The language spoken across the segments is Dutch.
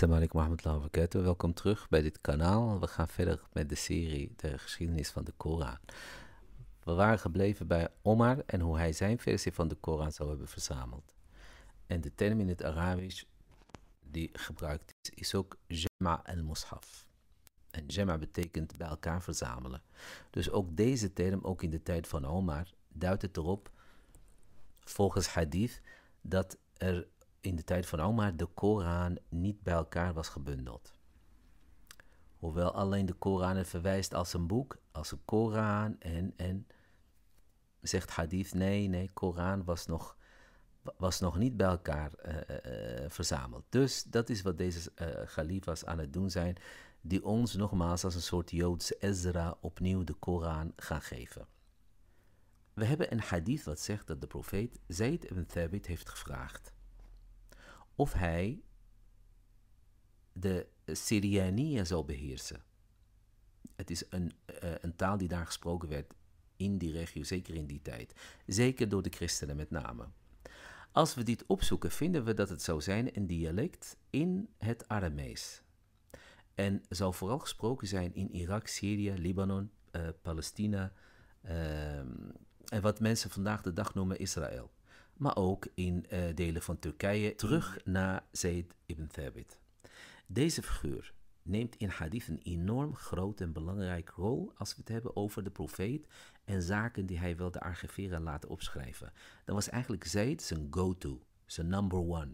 Assalamu alaikum warahmatullahi wabarakatuh. Welkom terug bij dit kanaal. We gaan verder met de serie De geschiedenis van de Koran. We waren gebleven bij Omar en hoe hij zijn versie van de Koran zou hebben verzameld. En de term in het Arabisch die gebruikt is, is ook Jama al-Mushaf. En Jama betekent bij elkaar verzamelen. Dus ook deze term, ook in de tijd van Omar, duidt het erop, volgens hadith, dat er in de tijd van Omar de Koran niet bij elkaar was gebundeld. Hoewel alleen de Koran het verwijst als een boek, als een Koran en, en zegt Hadith, nee, nee, Koran was nog, was nog niet bij elkaar eh, eh, eh, verzameld. Dus dat is wat deze uh, Khalifas aan het doen zijn, die ons nogmaals als een soort Joodse Ezra opnieuw de Koran gaan geven. We hebben een hadith wat zegt dat de profeet Zayd ibn Thabit heeft gevraagd of hij de Syriania zal beheersen. Het is een, eh, een taal die daar gesproken werd in die regio, zeker in die tijd. Zeker door de christenen met name. Als we dit opzoeken, vinden we dat het zou zijn een dialect in het Aramees. En zou vooral gesproken zijn in Irak, Syrië, Libanon, eh, Palestina ehm, en wat mensen vandaag de dag noemen Israël maar ook in eh, delen van Turkije, terug naar Zaid ibn Thabit. Deze figuur neemt in hadith een enorm groot en belangrijke rol als we het hebben over de profeet en zaken die hij wilde archiveren laten opschrijven. Dat was eigenlijk Zaid zijn go-to, zijn number one.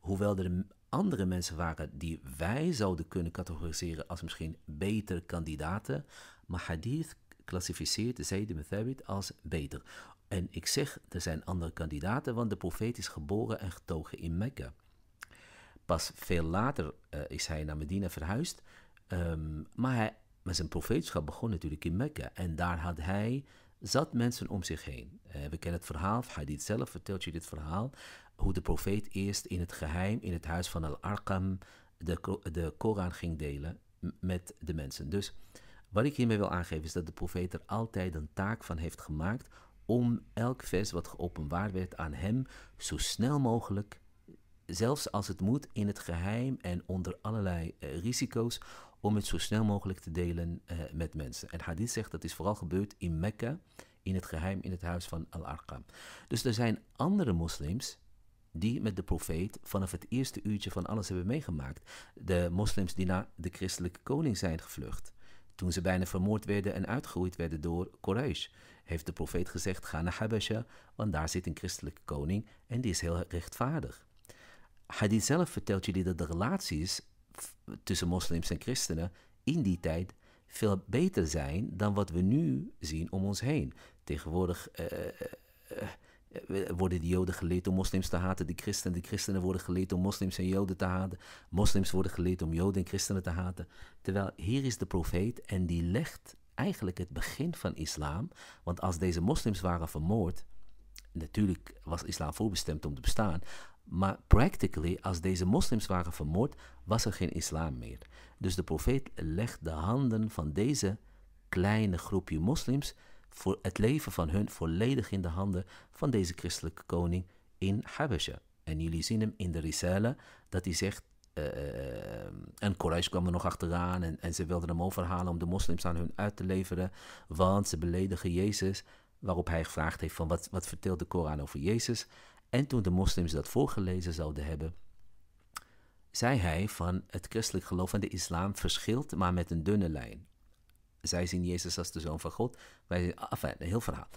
Hoewel er andere mensen waren die wij zouden kunnen categoriseren als misschien betere kandidaten, maar hadith klassificeert Zaid ibn Thabit als beter. En ik zeg, er zijn andere kandidaten, want de profeet is geboren en getogen in Mekka. Pas veel later eh, is hij naar Medina verhuisd, ehm, maar, hij, maar zijn profeetschap begon natuurlijk in Mekka. En daar had hij zat mensen om zich heen. Eh, we kennen het verhaal, Hadid zelf vertelt je dit verhaal, hoe de profeet eerst in het geheim in het huis van Al-Arqam de, de Koran ging delen met de mensen. Dus wat ik hiermee wil aangeven is dat de profeet er altijd een taak van heeft gemaakt om elk vers wat geopenbaard werd aan hem zo snel mogelijk, zelfs als het moet, in het geheim en onder allerlei eh, risico's, om het zo snel mogelijk te delen eh, met mensen. En hadith zegt dat is vooral gebeurd in Mekka, in het geheim, in het huis van Al-Arqam. Dus er zijn andere moslims die met de profeet vanaf het eerste uurtje van alles hebben meegemaakt. De moslims die naar de christelijke koning zijn gevlucht. Toen ze bijna vermoord werden en uitgeroeid werden door Quraysh heeft de profeet gezegd: ga naar Habesha, want daar zit een christelijke koning en die is heel rechtvaardig. Hadith zelf vertelt jullie dat de relaties tussen moslims en christenen in die tijd veel beter zijn dan wat we nu zien om ons heen. Tegenwoordig eh, eh, eh, worden de Joden geleerd om moslims te haten, de christenen. De christenen worden geleerd om moslims en Joden te haten. Moslims worden geleerd om Joden en christenen te haten. Terwijl hier is de profeet en die legt eigenlijk het begin van islam. Want als deze moslims waren vermoord, natuurlijk was islam voorbestemd om te bestaan. Maar practically, als deze moslims waren vermoord, was er geen islam meer. Dus de profeet legt de handen van deze kleine groepje moslims voor het leven van hun volledig in de handen van deze christelijke koning in Habesha. En jullie zien hem in de Risale dat hij zegt uh, en Quraysh kwam er nog achteraan en, ze wilden hem overhalen om de moslims aan hun uit te leveren, want ze beledigen Jezus. Waarop hij gevraagd heeft van wat, wat vertelt de Koran over Jezus? En toen de moslims dat voorgelezen zouden hebben, zei hij van het christelijk geloof en de islam verschilt, maar met een dunne lijn. Zij zien Jezus als de zoon van God, wij zien, ah, een heel verhaal.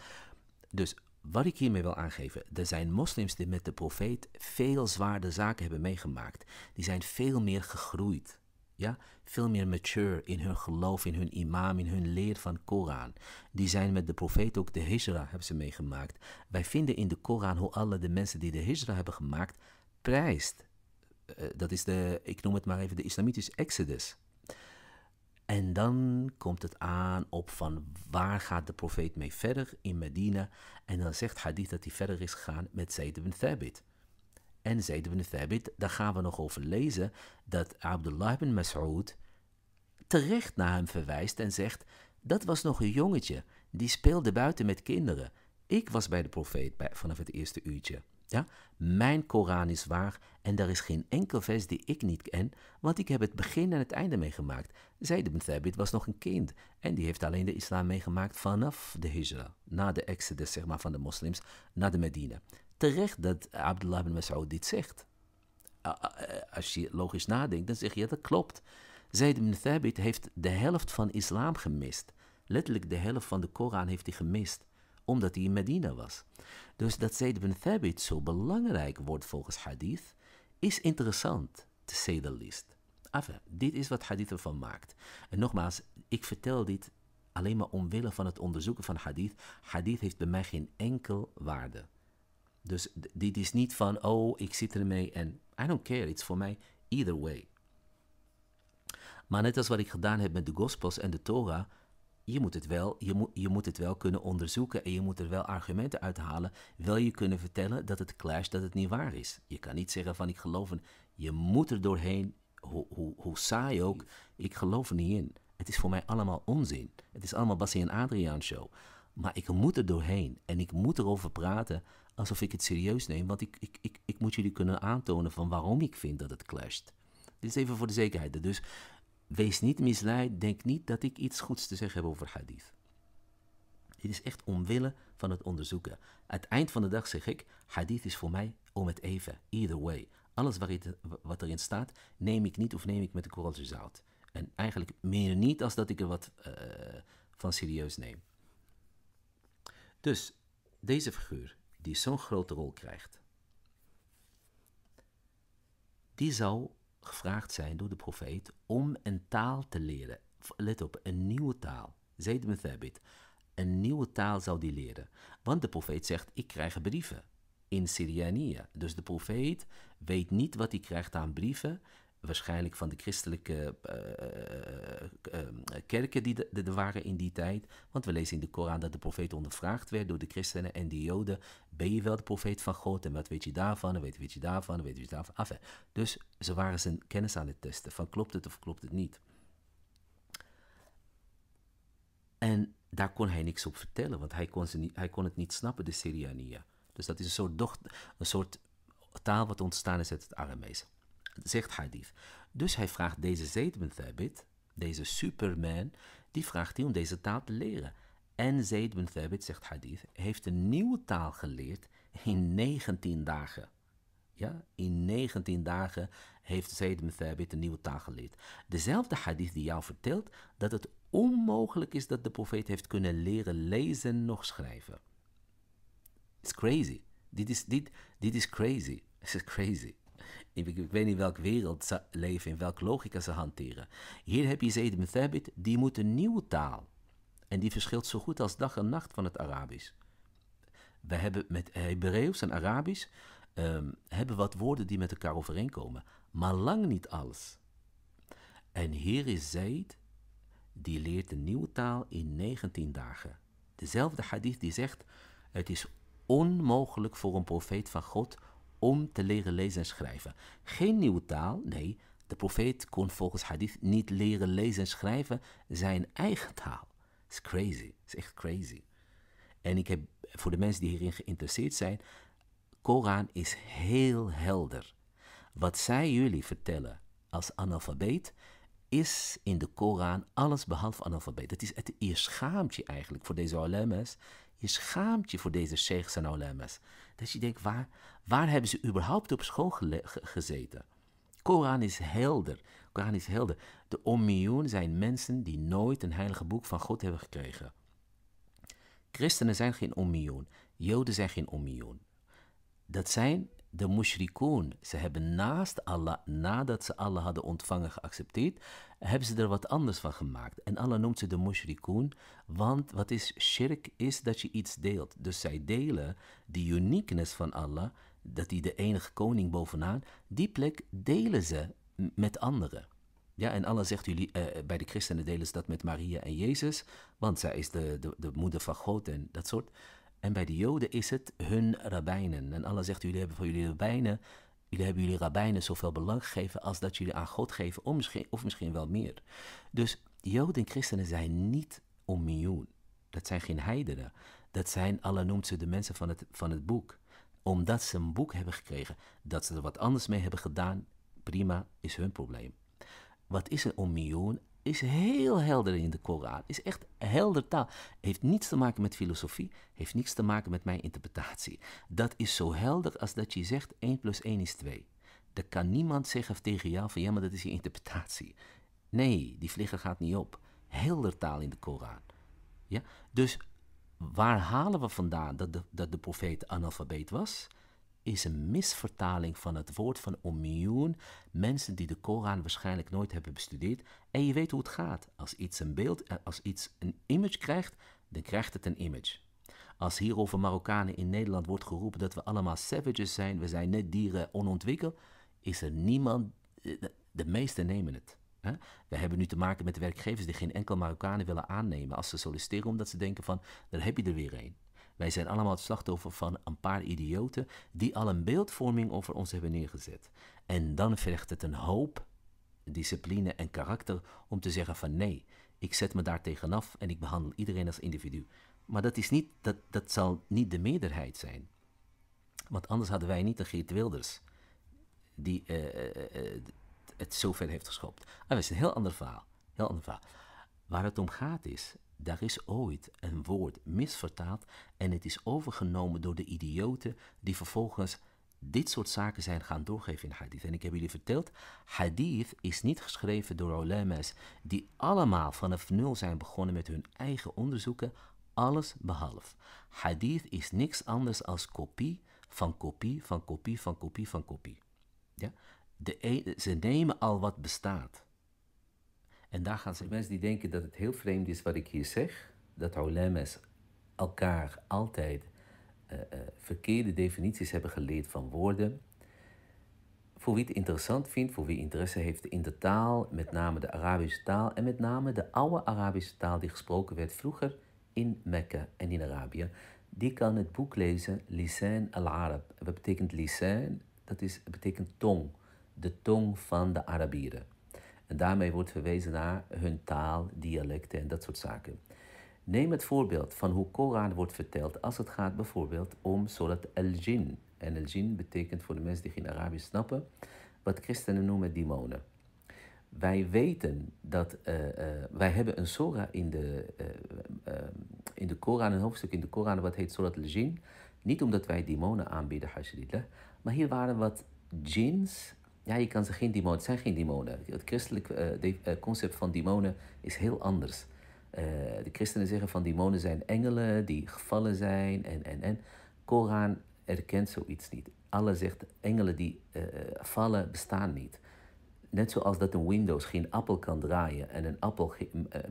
Dus wat ik hiermee wil aangeven, er zijn moslims die met de profeet veel zwaarder zaken hebben meegemaakt. Die zijn veel meer gegroeid. Ja? Veel meer mature in hun geloof, in hun imam, in hun leer van Koran. Die zijn met de profeet ook de hijra hebben ze meegemaakt. Wij vinden in de Koran hoe alle de mensen die de hijra hebben gemaakt, prijst. Eh, dat is de, ik noem het maar even, de islamitische exodus. En dan komt het aan op van waar gaat de profeet mee verder in Medina. En dan zegt Hadith dat hij verder is gegaan met Zayd ibn Thabit. En Zayd ibn Thabit, daar gaan we nog over lezen, dat Abdullah ibn Mas'ud terecht naar hem verwijst en zegt, dat was nog een jongetje, die speelde buiten met kinderen. Ik was bij de profeet vanaf het eerste uurtje. Ja? Mijn Koran is waar en er is geen enkel vers die ik niet ken, want ik heb het begin en het einde meegemaakt. Zayd ibn Thabit was nog een kind en die heeft alleen de islam meegemaakt vanaf de hijra, na de exodus zeg maar, van de moslims naar de Medina. Terecht dat Abdullah ibn Mas'ud dit zegt. Eh, als je logisch nadenkt, dan zeg je dat klopt. Zayd ibn Thabit heeft de helft van islam gemist. Letterlijk de helft van de Koran heeft hij gemist omdat hij in Medina was. Dus dat Zaid bin Thabit zo belangrijk wordt volgens hadith, is interessant, te say the least. Enfin, dit is wat hadith ervan maakt. En nogmaals, ik vertel dit alleen maar omwille van het onderzoeken van hadith. Hadith heeft bij mij geen enkel waarde. Dus dit is niet van, oh, ik zit ermee en I don't care, it's for me either way. Maar net als wat ik gedaan heb met de Gospels en de Torah, je moet, het wel, je, moet, je moet het wel kunnen onderzoeken en je moet er wel argumenten uithalen. Wil je kunnen vertellen dat het clasht, dat het niet waar is. Je kan niet zeggen van ik geloof in. Je moet er doorheen, hoe, hoe, hoe saai ook, ik geloof er niet in. Het is voor mij allemaal onzin. Het is allemaal Bassie en Adriaan show. Maar ik moet er doorheen en ik moet erover praten alsof ik het serieus neem. Want ik, ik, ik, ik moet jullie kunnen aantonen van waarom ik vind dat het clasht. Dit is even voor de zekerheid. Dus Wees niet misleid, denk niet dat ik iets goeds te zeggen heb over hadith. Dit is echt omwille van het onderzoeken. Aan het eind van de dag zeg ik, hadith is voor mij om het even, either way. Alles wat erin staat, neem ik niet of neem ik met de korreltje zout. En eigenlijk meer niet als dat ik er wat eh, van serieus neem. Dus deze figuur, die zo'n grote rol krijgt, die zou gevraagd zijn door de profeet om een taal te leren. Let op, een nieuwe taal. Zayd Thabit. Een nieuwe taal zou die leren. Want de profeet zegt, ik krijg brieven in Syrianië, Dus de profeet weet niet wat hij krijgt aan brieven waarschijnlijk van de christelijke eh, eh, eh, ehm, kerken die er waren in die tijd. Want we lezen in de Koran dat de profeet ondervraagd werd door de christenen en de joden. Ben je wel de profeet van God? En wat weet je daarvan? En weet, weet je daarvan? En weet je daarvan? Enfin, dus ze waren zijn kennis aan het testen. Van klopt het of klopt het niet? En daar kon hij niks op vertellen, want hij kon, ze niet, hij kon het niet snappen, de Syriania. Dus dat is een soort, docht, een soort taal wat ontstaan is uit het Aramees zegt Hadith. Dus hij vraagt deze Zaid bin Thabit, deze superman, die vraagt hij om deze taal te leren. En Zaid bin Thabit, zegt Hadith, heeft een nieuwe taal geleerd in 19 dagen. Ja, in 19 dagen heeft Zaid bin Thabit een nieuwe taal geleerd. Dezelfde hadith die jou vertelt dat het onmogelijk is dat de profeet heeft kunnen leren lezen nog schrijven. It's crazy. Dit is, dit, dit is crazy. It's crazy. Ik, weet niet welke wereld ze leven, in welke logica ze hanteren. Hier heb je Zayd met Thabit, die moet een nieuwe taal. En die verschilt zo goed als dag en nacht van het Arabisch. We hebben met Hebreeuws en Arabisch ehm, hebben wat woorden die met elkaar overeenkomen. Maar lang niet alles. En hier is Zayd, die leert een nieuwe taal in 19 dagen. Dezelfde hadith die zegt, het is onmogelijk voor een profeet van God om te leren lezen en schrijven. Geen nieuwe taal, nee, de profeet kon volgens hadith niet leren lezen en schrijven zijn eigen taal. It's is crazy, is echt crazy. En ik heb, voor de mensen die hierin geïnteresseerd zijn, Koran is heel helder. Wat zij jullie vertellen als analfabeet, is in de Koran alles behalve analfabeet. Dat is het, je schaamt je eigenlijk voor deze Olemma's, Je schaamt je voor deze sheikhs en dat je denkt, waar, waar hebben ze überhaupt op school gezeten? Koran is helder. Koran is helder. De Ommioen zijn mensen die nooit een heilige boek van God hebben gekregen. Christenen zijn geen Ommioen. Joden zijn geen Ommioen. Dat zijn de mushrikoon, ze hebben naast Allah, nadat ze Allah hadden ontvangen, geaccepteerd, hebben ze er wat anders van gemaakt. En Allah noemt ze de mushrikoon, want wat is shirk, is dat je iets deelt. Dus zij delen die uniqueness van Allah, dat hij de enige koning bovenaan, die plek delen ze met anderen. Ja, en Allah zegt jullie, eh, eh, bij de christenen delen ze dat met Maria en Jezus, want zij is de, de, de moeder van God en dat soort. En bij de Joden is het hun rabbijnen. En Allah zegt, jullie hebben voor jullie rabbijnen, jullie hebben jullie rabbijnen zoveel belang gegeven als dat jullie aan God geven, of misschien, wel meer. Dus Joden en christenen zijn niet om miljoen. Dat zijn geen heidenen. Dat zijn, Allah noemt ze de mensen van het, van het boek. Omdat ze een boek hebben gekregen, dat ze er wat anders mee hebben gedaan, prima, is hun probleem. Wat is een om miljoen? is heel helder in de Koran. Is echt helder taal. Heeft niets te maken met filosofie. Heeft niets te maken met mijn interpretatie. Dat is zo helder als dat je zegt 1 plus 1 is 2. Dan kan niemand zeggen tegen jou van ja, maar dat is je interpretatie. Nee, die vliegen gaat niet op. Helder taal in de Koran. Ja? Dus waar halen we vandaan dat de, dat de profeet analfabeet was? is een misvertaling van het woord van omioen. Mensen die de Koran waarschijnlijk nooit hebben bestudeerd. En je weet hoe het gaat. Als iets een beeld, eh, als iets een image krijgt, dan krijgt het een image. Als hier over Marokkanen in Nederland wordt geroepen dat we allemaal savages zijn, we zijn net dieren onontwikkeld, is er niemand, eh, de meesten nemen het. We hebben nu te maken met werkgevers die geen enkel Marokkanen willen aannemen als ze solliciteren, omdat ze denken van, daar heb je er weer een. Wij zijn allemaal het slachtoffer van een paar idioten die al een beeldvorming over ons hebben neergezet. En dan vergt het een hoop discipline en karakter om te zeggen van nee, ik zet me daar tegenaf en ik behandel iedereen als individu. Maar dat, is niet, dat, dat zal niet de meerderheid zijn. Want anders hadden wij niet de Geert Wilders die eh, eh, eh, het zover heeft geschopt. Ah, dat is een heel ander verhaal. Heel ander verhaal. Waar het om gaat is, daar is ooit een woord misvertaald en het is overgenomen door de idioten die vervolgens dit soort zaken zijn gaan doorgeven in hadith. En ik heb jullie verteld, hadith is niet geschreven door ulama's die allemaal vanaf nul zijn begonnen met hun eigen onderzoeken, alles behalve. Hadith is niks anders als kopie van kopie van kopie van kopie van kopie. Ja? De e- ze nemen al wat bestaat en daar gaan ze... De mensen die denken dat het heel vreemd is wat ik hier zeg, dat Haulemes elkaar altijd eh, eh, verkeerde definities hebben geleerd van woorden. Voor wie het interessant vindt, voor wie interesse heeft in de taal, met name de Arabische taal en met name de oude Arabische taal die gesproken werd vroeger in Mekka en in Arabië, die kan het boek lezen Lisan al-Arab. Wat betekent Lisan? Dat is, betekent tong, de tong van de Arabieren. En daarmee wordt verwezen naar hun taal, dialecten en dat soort zaken. Neem het voorbeeld van hoe Koran wordt verteld als het gaat bijvoorbeeld om Surat al-Jin. En al-Jin betekent voor de mensen die geen Arabisch snappen, wat christenen noemen demonen. Wij weten dat, eh, eh, wij hebben een Sora in de, uh, in de Koran, een hoofdstuk in de Koran wat heet Surat al-Jin. Niet omdat wij demonen aanbieden, maar hier waren wat jins ja, je kan ze geen demonen, het zijn geen demonen. Het christelijk eh, eh, concept van demonen is heel anders. Eh, de christenen zeggen van demonen zijn engelen die gevallen zijn en en en. Koran erkent zoiets niet. Allah zegt engelen die vallen bestaan niet. Net zoals dat een Windows geen appel kan draaien en een Apple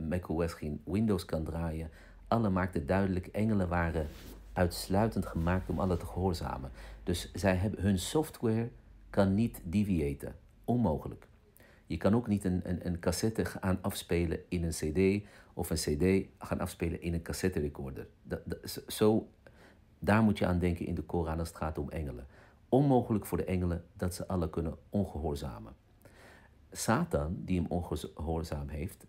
macOS geen Windows kan draaien. Allah maakt het duidelijk, engelen waren uitsluitend gemaakt om Allah te gehoorzamen. Dus zij hebben hun software kan niet deviëten. Onmogelijk. Je kan ook niet een, een, een cassette gaan afspelen in een CD of een CD gaan afspelen in een cassette recorder. Dat, zo, daar moet je aan denken in de Koran als het gaat om engelen. Onmogelijk voor de engelen dat ze alle kunnen ongehoorzamen. Satan, die hem ongehoorzaam heeft,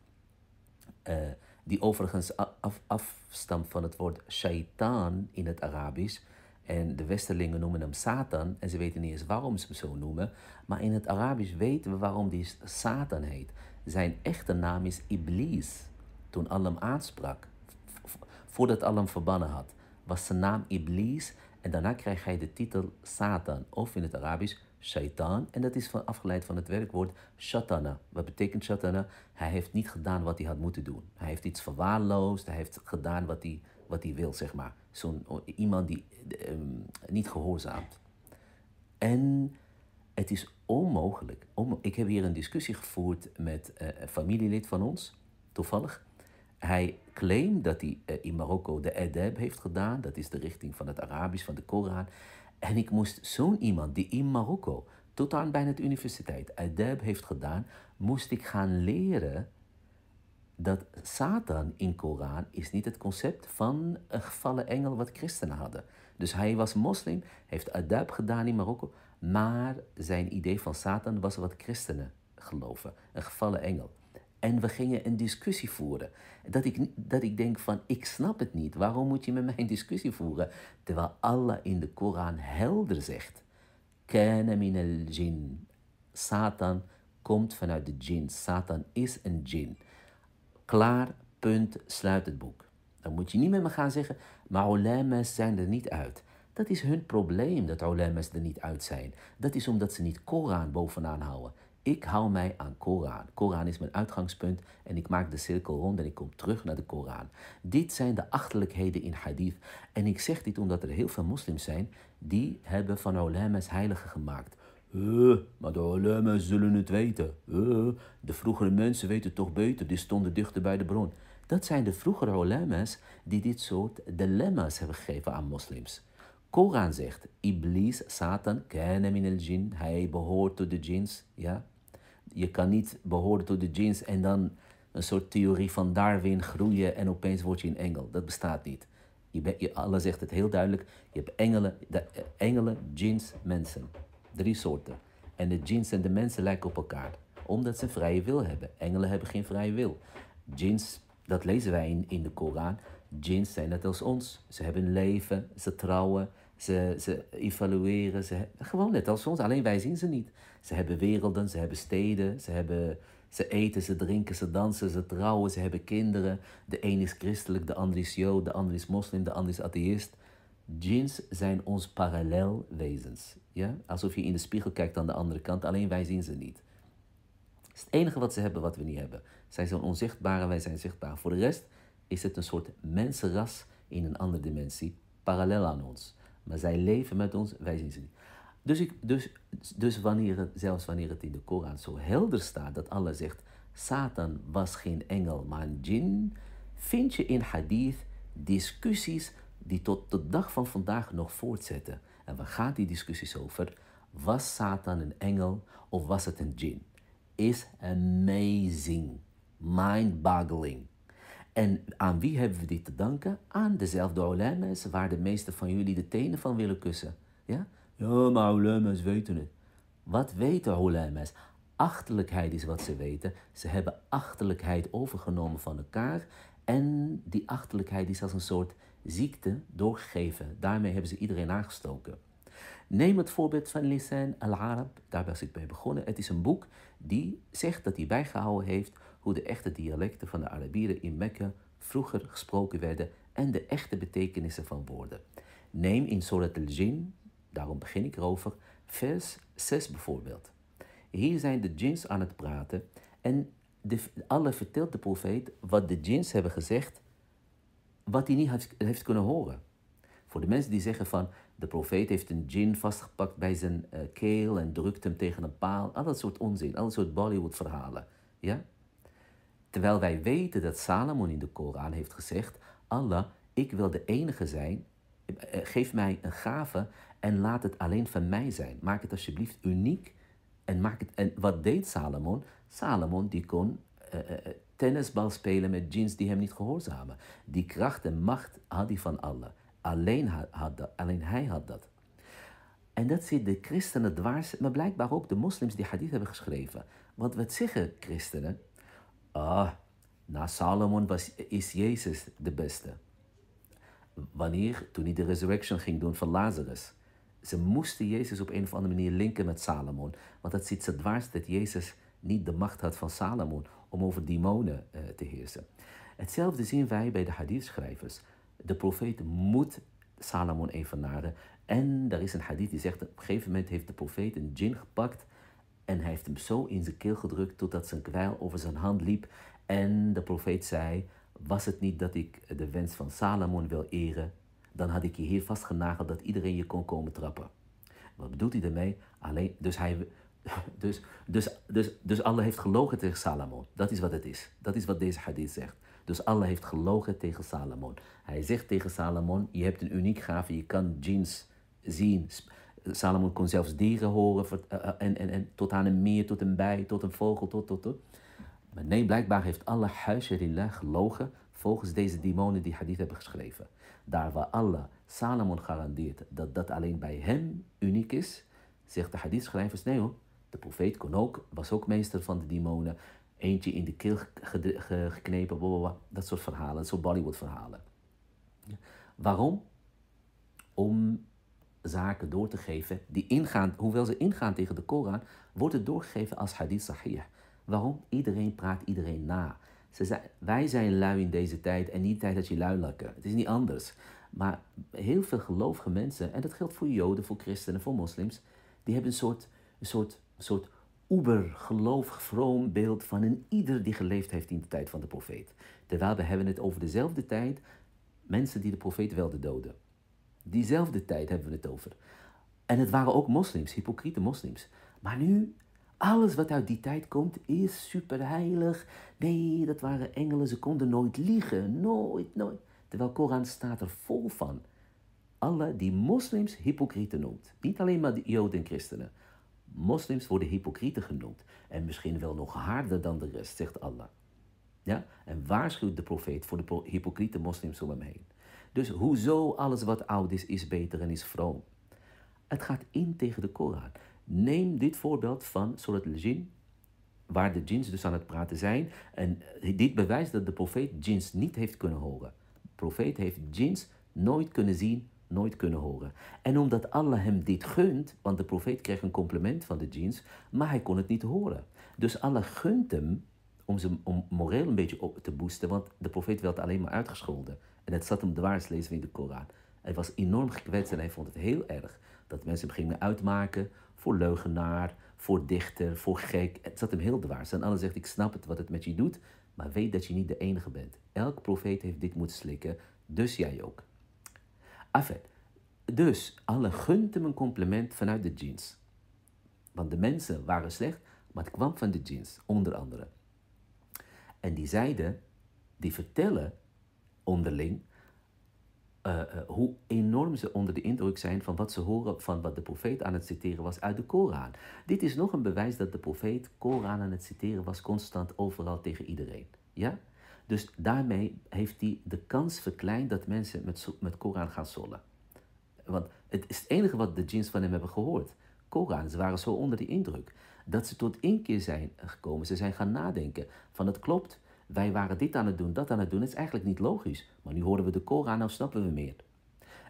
uh, die overigens af, afstamt van het woord shaitaan in het Arabisch, en de Westerlingen noemen hem Satan en ze weten niet eens waarom ze hem zo noemen. Maar in het Arabisch weten we waarom die Satan heet. Zijn echte naam is Iblis. Toen Allah hem aansprak, voordat Allah hem verbannen had, was zijn naam Iblis. En daarna krijgt hij de titel Satan, of in het Arabisch Shaitan. En dat is van, afgeleid van het werkwoord shatana. Wat betekent shatana? Hij heeft niet gedaan wat hij had moeten doen. Hij heeft iets verwaarloosd, hij heeft gedaan wat hij, wat hij wil, zeg maar zo'n iemand die ehm, niet gehoorzaamt. En het is onmogelijk. ik heb hier een discussie gevoerd met eh, een familielid van ons, toevallig. Hij claimt dat hij eh, in Marokko de Edeb heeft gedaan. Dat is de richting van het Arabisch, van de Koran. En ik moest zo'n iemand die in Marokko tot aan bijna de universiteit Edeb heeft gedaan, moest ik gaan leren dat Satan in Koran is niet het concept van een gevallen engel wat christenen hadden. Dus hij was moslim, heeft adab gedaan in Marokko, maar zijn idee van Satan was wat christenen geloven, een gevallen engel. En we gingen een discussie voeren. Dat ik, dat ik denk van, ik snap het niet. Waarom moet je met mij een discussie voeren? Terwijl Allah in de Koran helder zegt. Kana min al jin. Satan komt vanuit de jin. Satan is een jin. Klaar, punt, sluit het boek. Dan moet je niet met me gaan zeggen, maar olemes zijn er niet uit. Dat is hun probleem dat olemes er niet uit zijn. Dat is omdat ze niet Koran bovenaan houden. Ik hou mij aan Koran. Koran is mijn uitgangspunt en ik maak de cirkel rond en ik kom terug naar de Koran. Dit zijn de achterlijkheden in hadith. En ik zeg dit omdat er heel veel moslims zijn die hebben van olemes heilige gemaakt. Eh, maar de Olemen zullen het weten. Eh, de vroegere mensen weten toch beter, die stonden dichter bij de bron. Dat zijn de vroegere Hollemmes die dit soort dilemma's hebben gegeven aan moslims. Koran zegt, Iblis, Satan, kennen min el jin, hij behoort tot de jins. Ja? Je kan niet behoren tot de jins en dan een soort theorie van Darwin groeien en opeens word je een engel. Dat bestaat niet. Je je, Allah zegt het heel duidelijk, je hebt engelen, de, eh, engelen, jins, mensen drie soorten. En de jins en de mensen lijken op elkaar, omdat ze vrije wil hebben. Engelen hebben geen vrije wil. jins dat lezen wij in, in de Koran. jins zijn net als ons. Ze hebben een leven, ze trouwen, ze, ze evalueren. Ze, gewoon net als ons, alleen wij zien ze niet. Ze hebben werelden, ze hebben steden, ze, hebben, ze eten, ze drinken, ze dansen, ze trouwen, ze hebben kinderen. De een is christelijk, de ander is jood, de ander is moslim, de ander is atheïst. Jeans zijn ons parallel wezens. Ja? Alsof je in de spiegel kijkt aan de andere kant, alleen wij zien ze niet. Het is het enige wat ze hebben wat we niet hebben. Zij zijn onzichtbaar en wij zijn zichtbaar. Voor de rest is het een soort mensenras in een andere dimensie, parallel aan ons. Maar zij leven met ons, wij zien ze niet. Dus, ik, dus, dus wanneer het, zelfs wanneer het in de Koran zo helder staat dat Allah zegt: Satan was geen engel, maar een jin. vind je in hadith discussies die tot de dag van vandaag nog voortzetten. En waar gaat die discussies over? Was Satan een engel of was het een djinn? Is amazing, mind-boggling. En aan wie hebben we dit te danken? Aan dezelfde ulama's waar de meeste van jullie de tenen van willen kussen. Ja, ja maar ulama's weten het. Wat weten ulama's? Achterlijkheid is wat ze weten. Ze hebben achterlijkheid overgenomen van elkaar. En die achterlijkheid is als een soort ziekte doorgeven. Daarmee hebben ze iedereen aangestoken. Neem het voorbeeld van Lisan al-Arab, daar was ik mee begonnen. Het is een boek die zegt dat hij bijgehouden heeft hoe de echte dialecten van de Arabieren in Mekka vroeger gesproken werden en de echte betekenissen van woorden. Neem in Surat al-Jin, daarom begin ik erover, vers 6 bijvoorbeeld. Hier zijn de jins aan het praten en de, Allah vertelt de profeet wat de jins hebben gezegd wat hij niet heeft, kunnen horen. Voor de mensen die zeggen van de profeet heeft een djinn vastgepakt bij zijn eh, keel en drukt hem tegen een paal. Al dat soort onzin, al dat soort Bollywood verhalen. Ja? Terwijl wij weten dat Salomo in de Koran heeft gezegd, Allah, ik wil de enige zijn, eh, geef mij een gave en laat het alleen van mij zijn. Maak het alsjeblieft uniek. En, maak het, en wat deed Salomon? Salomon die kon eh, eh, eh, tennisbal spelen met jeans die hem niet gehoorzamen. Die kracht en macht had hij van Allah. Alleen, had alleen hij had dat. En dat zit de christenen dwars, maar blijkbaar ook de moslims die hadith hebben geschreven. Want wat zeggen christenen? Ah, na Salomon was, is Jezus de beste. Wanneer? Toen hij de resurrection ging doen van Lazarus. Ze moesten Jezus op een of andere manier linken met Salomon. Want dat zit ze dwars dat Jezus niet de macht had van Salomon om over demonen uh, te heersen. Hetzelfde zien wij bij de hadithschrijvers. De profeet moet Salomon evenaren. En er is een hadith die zegt, op een gegeven moment heeft de profeet een djinn gepakt en hij heeft hem zo in zijn keel gedrukt totdat zijn kwijl over zijn hand liep. En de profeet zei, was het niet dat ik de wens van Salomon wil eren, dan had ik je hier vastgenageld dat iedereen je kon komen trappen. Wat bedoelt hij daarmee? Alleen, dus hij Dus, dus, dus, dus Allah heeft gelogen tegen Salomon. Dat is wat het is. Dat is wat deze hadith zegt. Dus Allah heeft gelogen tegen Salomon. Hij zegt tegen Salomon, je hebt een uniek gave, je kan jeans zien. Salomon kon zelfs dieren horen, eh, eh, en, en, en, tot aan een meer, tot een bij, tot een vogel, tot, tot, tot. Maar nee, blijkbaar heeft Allah huisjerillah gelogen volgens deze demonen die hadith hebben geschreven. Daar waar Allah Salamon garandeert dat dat alleen bij hem uniek is, zegt de Hadith schrijvers: nee hoor, de profeet kon ook, was ook meester van de demonen. Eentje in de keel geknepen, dat soort verhalen, dat soort Bollywood-verhalen. Waarom? Om zaken door te geven die ingaan, hoewel ze ingaan tegen de Koran, wordt het doorgegeven als hadith sahih. Waarom? Iedereen praat iedereen na. Ze zijn, wij zijn lui in deze tijd en niet tijd dat je lui lakken. Het is niet anders. Maar heel veel gelovige mensen, en dat geldt voor Joden, voor christenen, voor moslims, die hebben een soort, een soort een soort geloof vroom beeld van een ieder die geleefd heeft in de tijd van de profeet. Terwijl we hebben het over dezelfde tijd, mensen die de profeet wilden doden. Diezelfde tijd hebben we het over. En het waren ook moslims, hypocriete moslims. Maar nu, alles wat uit die tijd komt, is superheilig. Nee, dat waren engelen, ze konden nooit liegen. Nooit, nooit. Terwijl Koran staat er vol van. Alle die moslims hypocrieten noemt. Niet alleen maar de Joden en christenen. Moslims worden hypocrieten genoemd en misschien wel nog harder dan de rest, zegt Allah. Ja? En waarschuwt de profeet voor de hypocriete moslims om hem heen. Dus hoezo alles wat oud is, is beter en is vroom? Het gaat in tegen de Koran. Neem dit voorbeeld van Surat al-Jin, waar de jins dus aan het praten zijn. En dit bewijst dat de profeet jins niet heeft kunnen horen. De profeet heeft jins nooit kunnen zien nooit kunnen horen. En omdat Allah hem dit gunt, want de profeet kreeg een compliment van de jeans, maar hij kon het niet horen. Dus Allah gunt hem om zijn om moreel een beetje op te boosten, want de profeet werd alleen maar uitgescholden. En het zat hem dwars, lezen in de Koran. Hij was enorm gekwetst en hij vond het heel erg dat mensen hem gingen uitmaken voor leugenaar, voor dichter, voor gek. Het zat hem heel dwars. En Allah zegt, ik snap het wat het met je doet, maar weet dat je niet de enige bent. Elk profeet heeft dit moeten slikken, dus jij ook. Dus alle gunten hem een compliment vanuit de jeans. Want de mensen waren slecht, maar het kwam van de jeans, onder andere. En die zeiden, die vertellen onderling eh, eh, hoe enorm ze onder de indruk zijn van wat ze horen van wat de profeet aan het citeren was uit de Koran. Dit is nog een bewijs dat de profeet Koran aan het citeren was constant overal tegen iedereen. Ja? Dus daarmee heeft hij de kans verkleind dat mensen met, met Koran gaan sollen. Want het is het enige wat de jeans van hem hebben gehoord. Koran, ze waren zo onder de indruk dat ze tot inkeer zijn gekomen. Ze zijn gaan nadenken van het klopt, wij waren dit aan het doen, dat aan het doen. Het is eigenlijk niet logisch, maar nu horen we de Koran, Nu snappen we meer.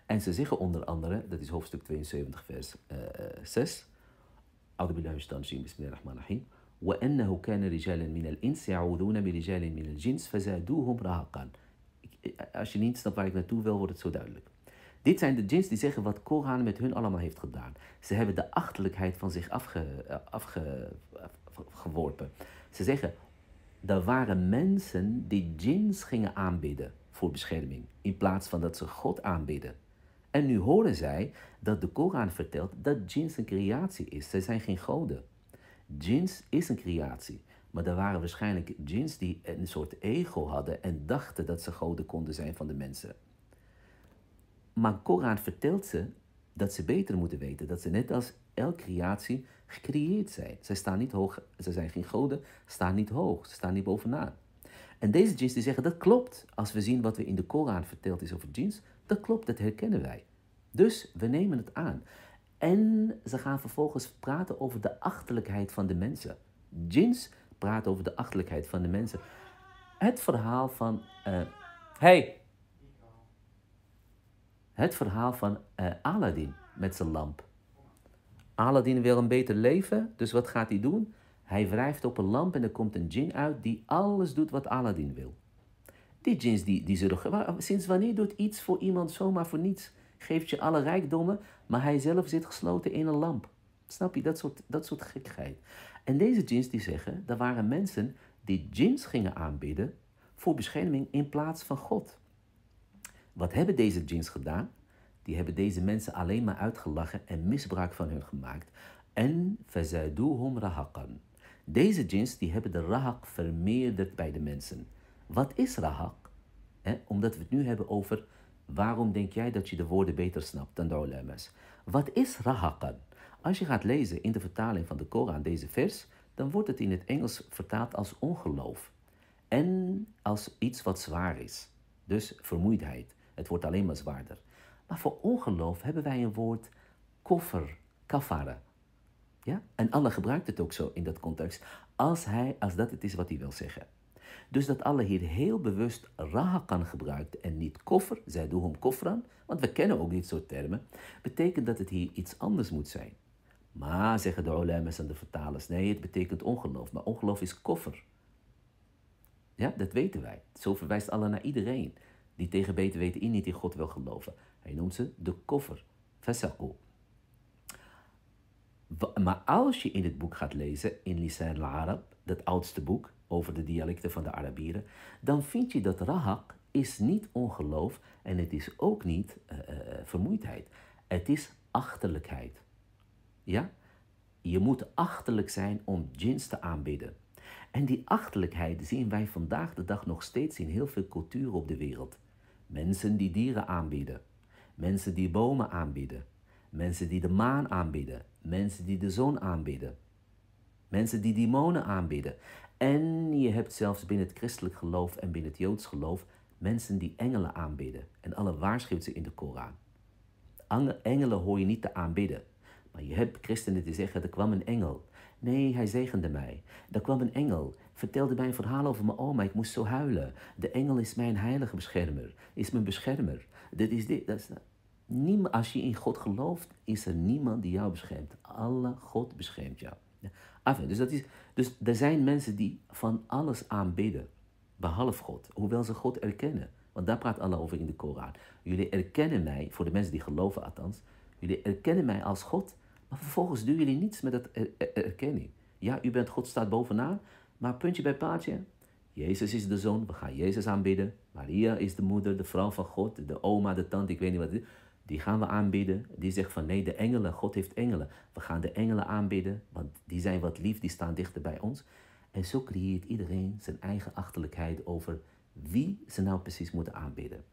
En ze zeggen onder andere, dat is hoofdstuk 72 vers uh, eh, 6... Audubillah Shaitan Bismillahirrahmanirrahim. وأنه كان رجالا من الإنس يعوذون برجال من الجنس فزادوهم رهقا. Als je niet snapt waar ik naartoe wil, wordt het zo duidelijk. Dit zijn de jins die zeggen wat Koran met hun allemaal heeft gedaan. Ze hebben de achterlijkheid van zich eh, afgeworpen. Afge, Ze zeggen, er waren mensen die jins gingen aanbidden voor bescherming, in plaats van dat ze God aanbidden. En nu horen zij dat de Koran vertelt dat jins een creatie is. Ze zijn geen goden. Jins is een creatie. Maar er waren waarschijnlijk jins die een soort ego hadden en dachten dat ze goden konden zijn van de mensen. Maar Koran vertelt ze dat ze beter moeten weten. Dat ze net als elke creatie gecreëerd zijn. Ze staan niet hoog, ze zijn geen goden, staan niet hoog, ze staan niet bovenaan. En deze jins die zeggen dat klopt. Als we zien wat we in de Koran verteld is over jins, dat klopt, dat herkennen wij. Dus we nemen het aan. En ze gaan vervolgens praten over de achterlijkheid van de mensen. Jins praat over de achterlijkheid van de mensen. Het verhaal van. Eh, hey! Het verhaal van uh, Aladdin met zijn lamp. Aladdin wil een beter leven, dus wat gaat hij doen? Hij wrijft op een lamp en er komt een djinn uit die alles doet wat Aladdin wil. Die djinns die, die zullen... Sinds wanneer doet iets voor iemand zomaar voor niets? geeft je alle rijkdommen, maar hij zelf zit gesloten in een lamp. Snap je? Dat soort, dat soort gekheid. En deze jeans die zeggen, er waren mensen die jeans gingen aanbidden voor bescherming in plaats van God. Wat hebben deze jeans gedaan? Die hebben deze mensen alleen maar uitgelachen en misbruik van hun gemaakt. En fazaduhum rahakan. Deze jins die hebben de rahak vermeerderd bij de mensen. Wat is rahak? omdat we het nu hebben over Waarom denk jij dat je de woorden beter snapt dan de ulama's? Wat is rahaqan? Als je gaat lezen in de vertaling van de Koran deze vers, dan wordt het in het Engels vertaald als ongeloof. En als iets wat zwaar is. Dus vermoeidheid. Het wordt alleen maar zwaarder. Maar voor ongeloof hebben wij een woord koffer, kafara. Ja? En Allah gebruikt het ook zo in dat context. Als, hij, als dat het is wat hij wil zeggen. Dus dat Allah hier heel bewust rahakan gebruikt en niet koffer, zij doen hem kofran, want we kennen ook dit soort termen, betekent dat het hier iets anders moet zijn. Maar, zeggen de ulama's en de vertalers, nee, het betekent ongeloof. Maar ongeloof is koffer. Ja, dat weten wij. Zo verwijst Allah naar iedereen die tegen beter weten in niet in God wil geloven. Hij noemt ze de koffer. Fasaqo. Maar als je in het boek gaat lezen, in Lisan al-Arab, dat oudste boek, over de dialecten van de Arabieren, dan vind je dat rahak is niet ongeloof en het is ook niet eh, eh, eh, vermoeidheid. Het is achterlijkheid. Ja? Je moet achterlijk zijn om jeans te aanbidden. En die achterlijkheid zien wij vandaag de dag nog steeds in heel veel culturen op de wereld. Mensen die dieren aanbieden, mensen die bomen aanbieden, mensen die de maan aanbieden, mensen die de zon aanbieden, mensen die demonen aanbieden. En je hebt zelfs binnen het christelijk geloof en binnen het joods geloof mensen die engelen aanbidden. En alle waarschuwt ze in de Koran. Engelen hoor je niet te aanbidden. Maar je hebt christenen die zeggen, er kwam een engel. Nee, hij zegende mij. Er kwam een engel, vertelde mij een verhaal over mijn oma, ik moest zo huilen. De engel is mijn heilige beschermer, is mijn beschermer. Dit is dit, dat is... Nou, niemand, als je in God gelooft, is er niemand die jou beschermt. Allah, God beschermt jou dus, dat is, dus er zijn mensen die van alles aanbidden, behalve God, hoewel ze God erkennen. Want daar praat Allah over in de Koran. Jullie erkennen mij, voor de mensen die geloven althans, jullie erkennen mij als God, maar vervolgens doen jullie niets met dat er erkenning. Ja, u bent God, staat bovenaan, maar puntje bij paadje. Jezus is de zoon, we gaan Jezus aanbidden. Maria is de moeder, de vrouw van God, de oma, de tante, ik weet niet wat het is. Die gaan we aanbidden. Die zegt van nee, de engelen, God heeft engelen. We gaan de engelen aanbidden, want die zijn wat lief, die staan dichter bij ons. En zo creëert iedereen zijn eigen achterlijkheid over wie ze nou precies moeten aanbidden.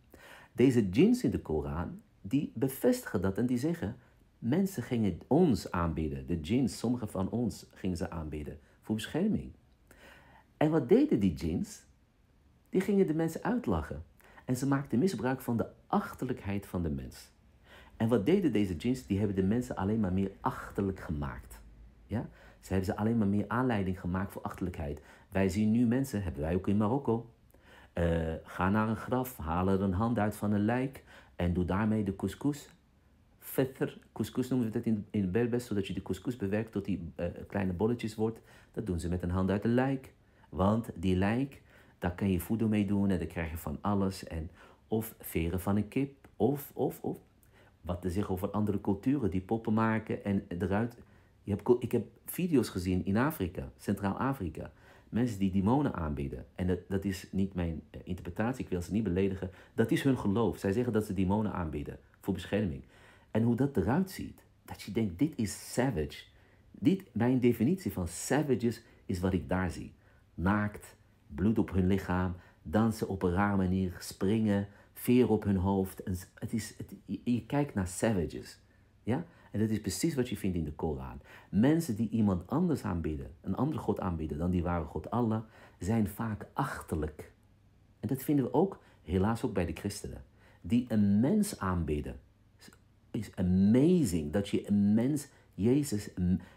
Deze jins in de Koran, die bevestigen dat en die zeggen... mensen gingen ons aanbidden, de jins, sommige van ons gingen ze aanbidden... voor bescherming. En wat deden die jins? Die gingen de mensen uitlachen. En ze maakten misbruik van de achterlijkheid van de mens. En wat deden deze jeans? Die hebben de mensen alleen maar meer achterlijk gemaakt. Ja? Ze hebben ze alleen maar meer aanleiding gemaakt voor achterlijkheid. Wij zien nu mensen, hebben wij ook in Marokko. Uh, ga naar een graf, haal er een hand uit van een lijk en doe daarmee de couscous. Vetter, couscous noemen we dat in, in Berbes, zodat je de couscous bewerkt tot die eh, kleine bolletjes wordt. Dat doen ze met een hand uit een lijk. Want die lijk, daar kan je voedsel mee doen en dan krijg je van alles. En, of veren van een kip, of, of, of wat te zeggen over andere culturen die poppen maken en eruit. Je ik heb video's gezien in Afrika, Centraal-Afrika. Mensen die demonen aanbieden. En dat, dat is niet mijn eh, interpretatie, ik wil ze niet beledigen. Dat is hun geloof. Zij zeggen dat ze demonen aanbieden voor bescherming. En hoe dat eruit ziet. Dat je denkt, dit is savage. Dit, mijn definitie van savages is wat ik daar zie. Naakt, bloed op hun lichaam, dansen op een raar manier, springen, veer op hun hoofd. En het is, het, je, kijkt naar savages. Ja? En dat is precies wat je vindt in de Koran. Mensen die iemand anders aanbidden, een andere God aanbidden dan die ware God Allah, zijn vaak achterlijk. En dat vinden we ook, helaas ook bij de christenen. Die een mens aanbidden. is amazing dat je een mens, Jezus,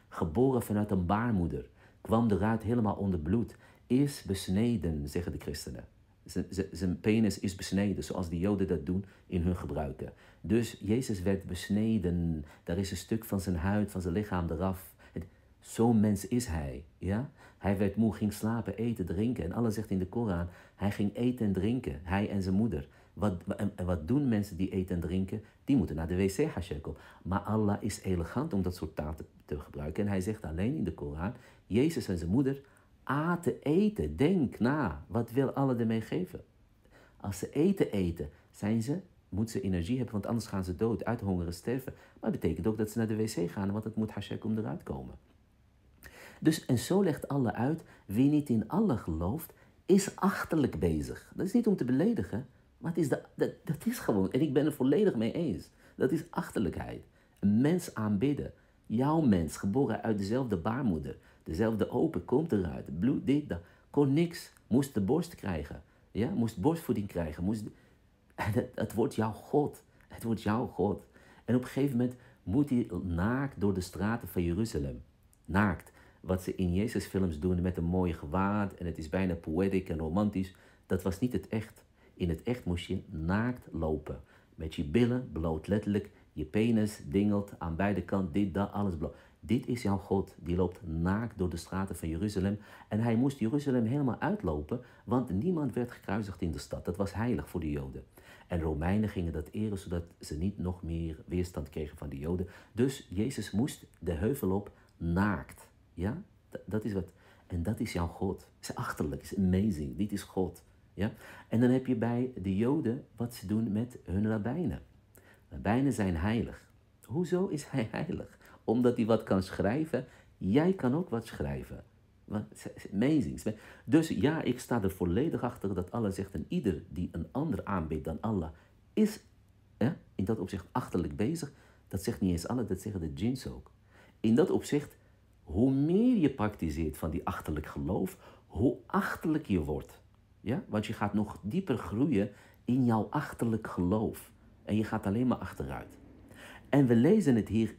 geboren vanuit een baarmoeder, kwam eruit helemaal onder bloed, is besneden, zeggen de christenen zijn penis is besneden, zoals de Joden dat doen in hun gebruiken. Dus Jezus werd besneden. Daar is een stuk van zijn huid, van zijn lichaam eraf. Zo'n mens is hij. Ja? Hij werd moe, ging slapen, eten, drinken. En alles zegt in de Koran, hij ging eten en drinken, hij en zijn moeder. Wat, en, wat doen mensen die eten en drinken? Die moeten naar de wc gaan Maar Allah is elegant om dat soort taal te gebruiken. En hij zegt alleen in de Koran, Jezus en zijn moeder Aten, eten. Denk na, wat wil Allah ermee geven? Als ze eten eten, zijn ze, moet ze energie hebben, want anders gaan ze dood, uithongeren, sterven. Maar dat betekent ook dat ze naar de wc gaan, want het moet om eruit komen. Dus en zo legt Allah uit, wie niet in Allah gelooft, is achterlijk bezig. Dat is niet om te beledigen, maar het is de, dat, dat is gewoon, en ik ben er volledig mee eens. Dat is achterlijkheid. Een mens aanbidden. Jouw mens, geboren uit dezelfde baarmoeder. Dezelfde open komt eruit. Bloed, dit, dat. Kon niks. Moest de borst krijgen. Ja? Moest borstvoeding krijgen. Moest... Het, wordt jouw God. Het wordt jouw God. En op een gegeven moment moet hij naakt door de straten van Jeruzalem. Naakt. Wat ze in Jezus films doen met een mooie gewaad en het is bijna poëtisch en romantisch. Dat was niet het echt. In het echt moest je naakt lopen. Met je billen bloot letterlijk, je penis dingelt aan beide kanten, dit, dat, alles bloot. Dit is jouw God, die loopt naakt door de straten van Jeruzalem. En hij moest Jeruzalem helemaal uitlopen, want niemand werd gekruisigd in de stad. Dat was heilig voor de Joden. En Romeinen gingen dat eren, zodat ze niet nog meer weerstand kregen van de Joden. Dus Jezus moest de heuvel op naakt. Ja, dat is wat. En dat is jouw God. Het is achterlijk, het is amazing. Dit is God. Ja? En dan heb je bij de Joden wat ze doen met hun rabbijnen. Rabbijnen zijn heilig. Hoezo is hij heilig? omdat hij wat kan schrijven. Jij kan ook wat schrijven. Amazing. Dus ja, ik sta er volledig achter dat Allah zegt: en ieder die een ander aanbidt dan Allah, is hè, in dat opzicht achterlijk bezig. Dat zegt niet eens Allah, dat zeggen de jeans ook. In dat opzicht, hoe meer je praktiseert van die achterlijk geloof, hoe achterlijk je wordt. Ja? Want je gaat nog dieper groeien in jouw achterlijk geloof. En je gaat alleen maar achteruit. En we lezen het hier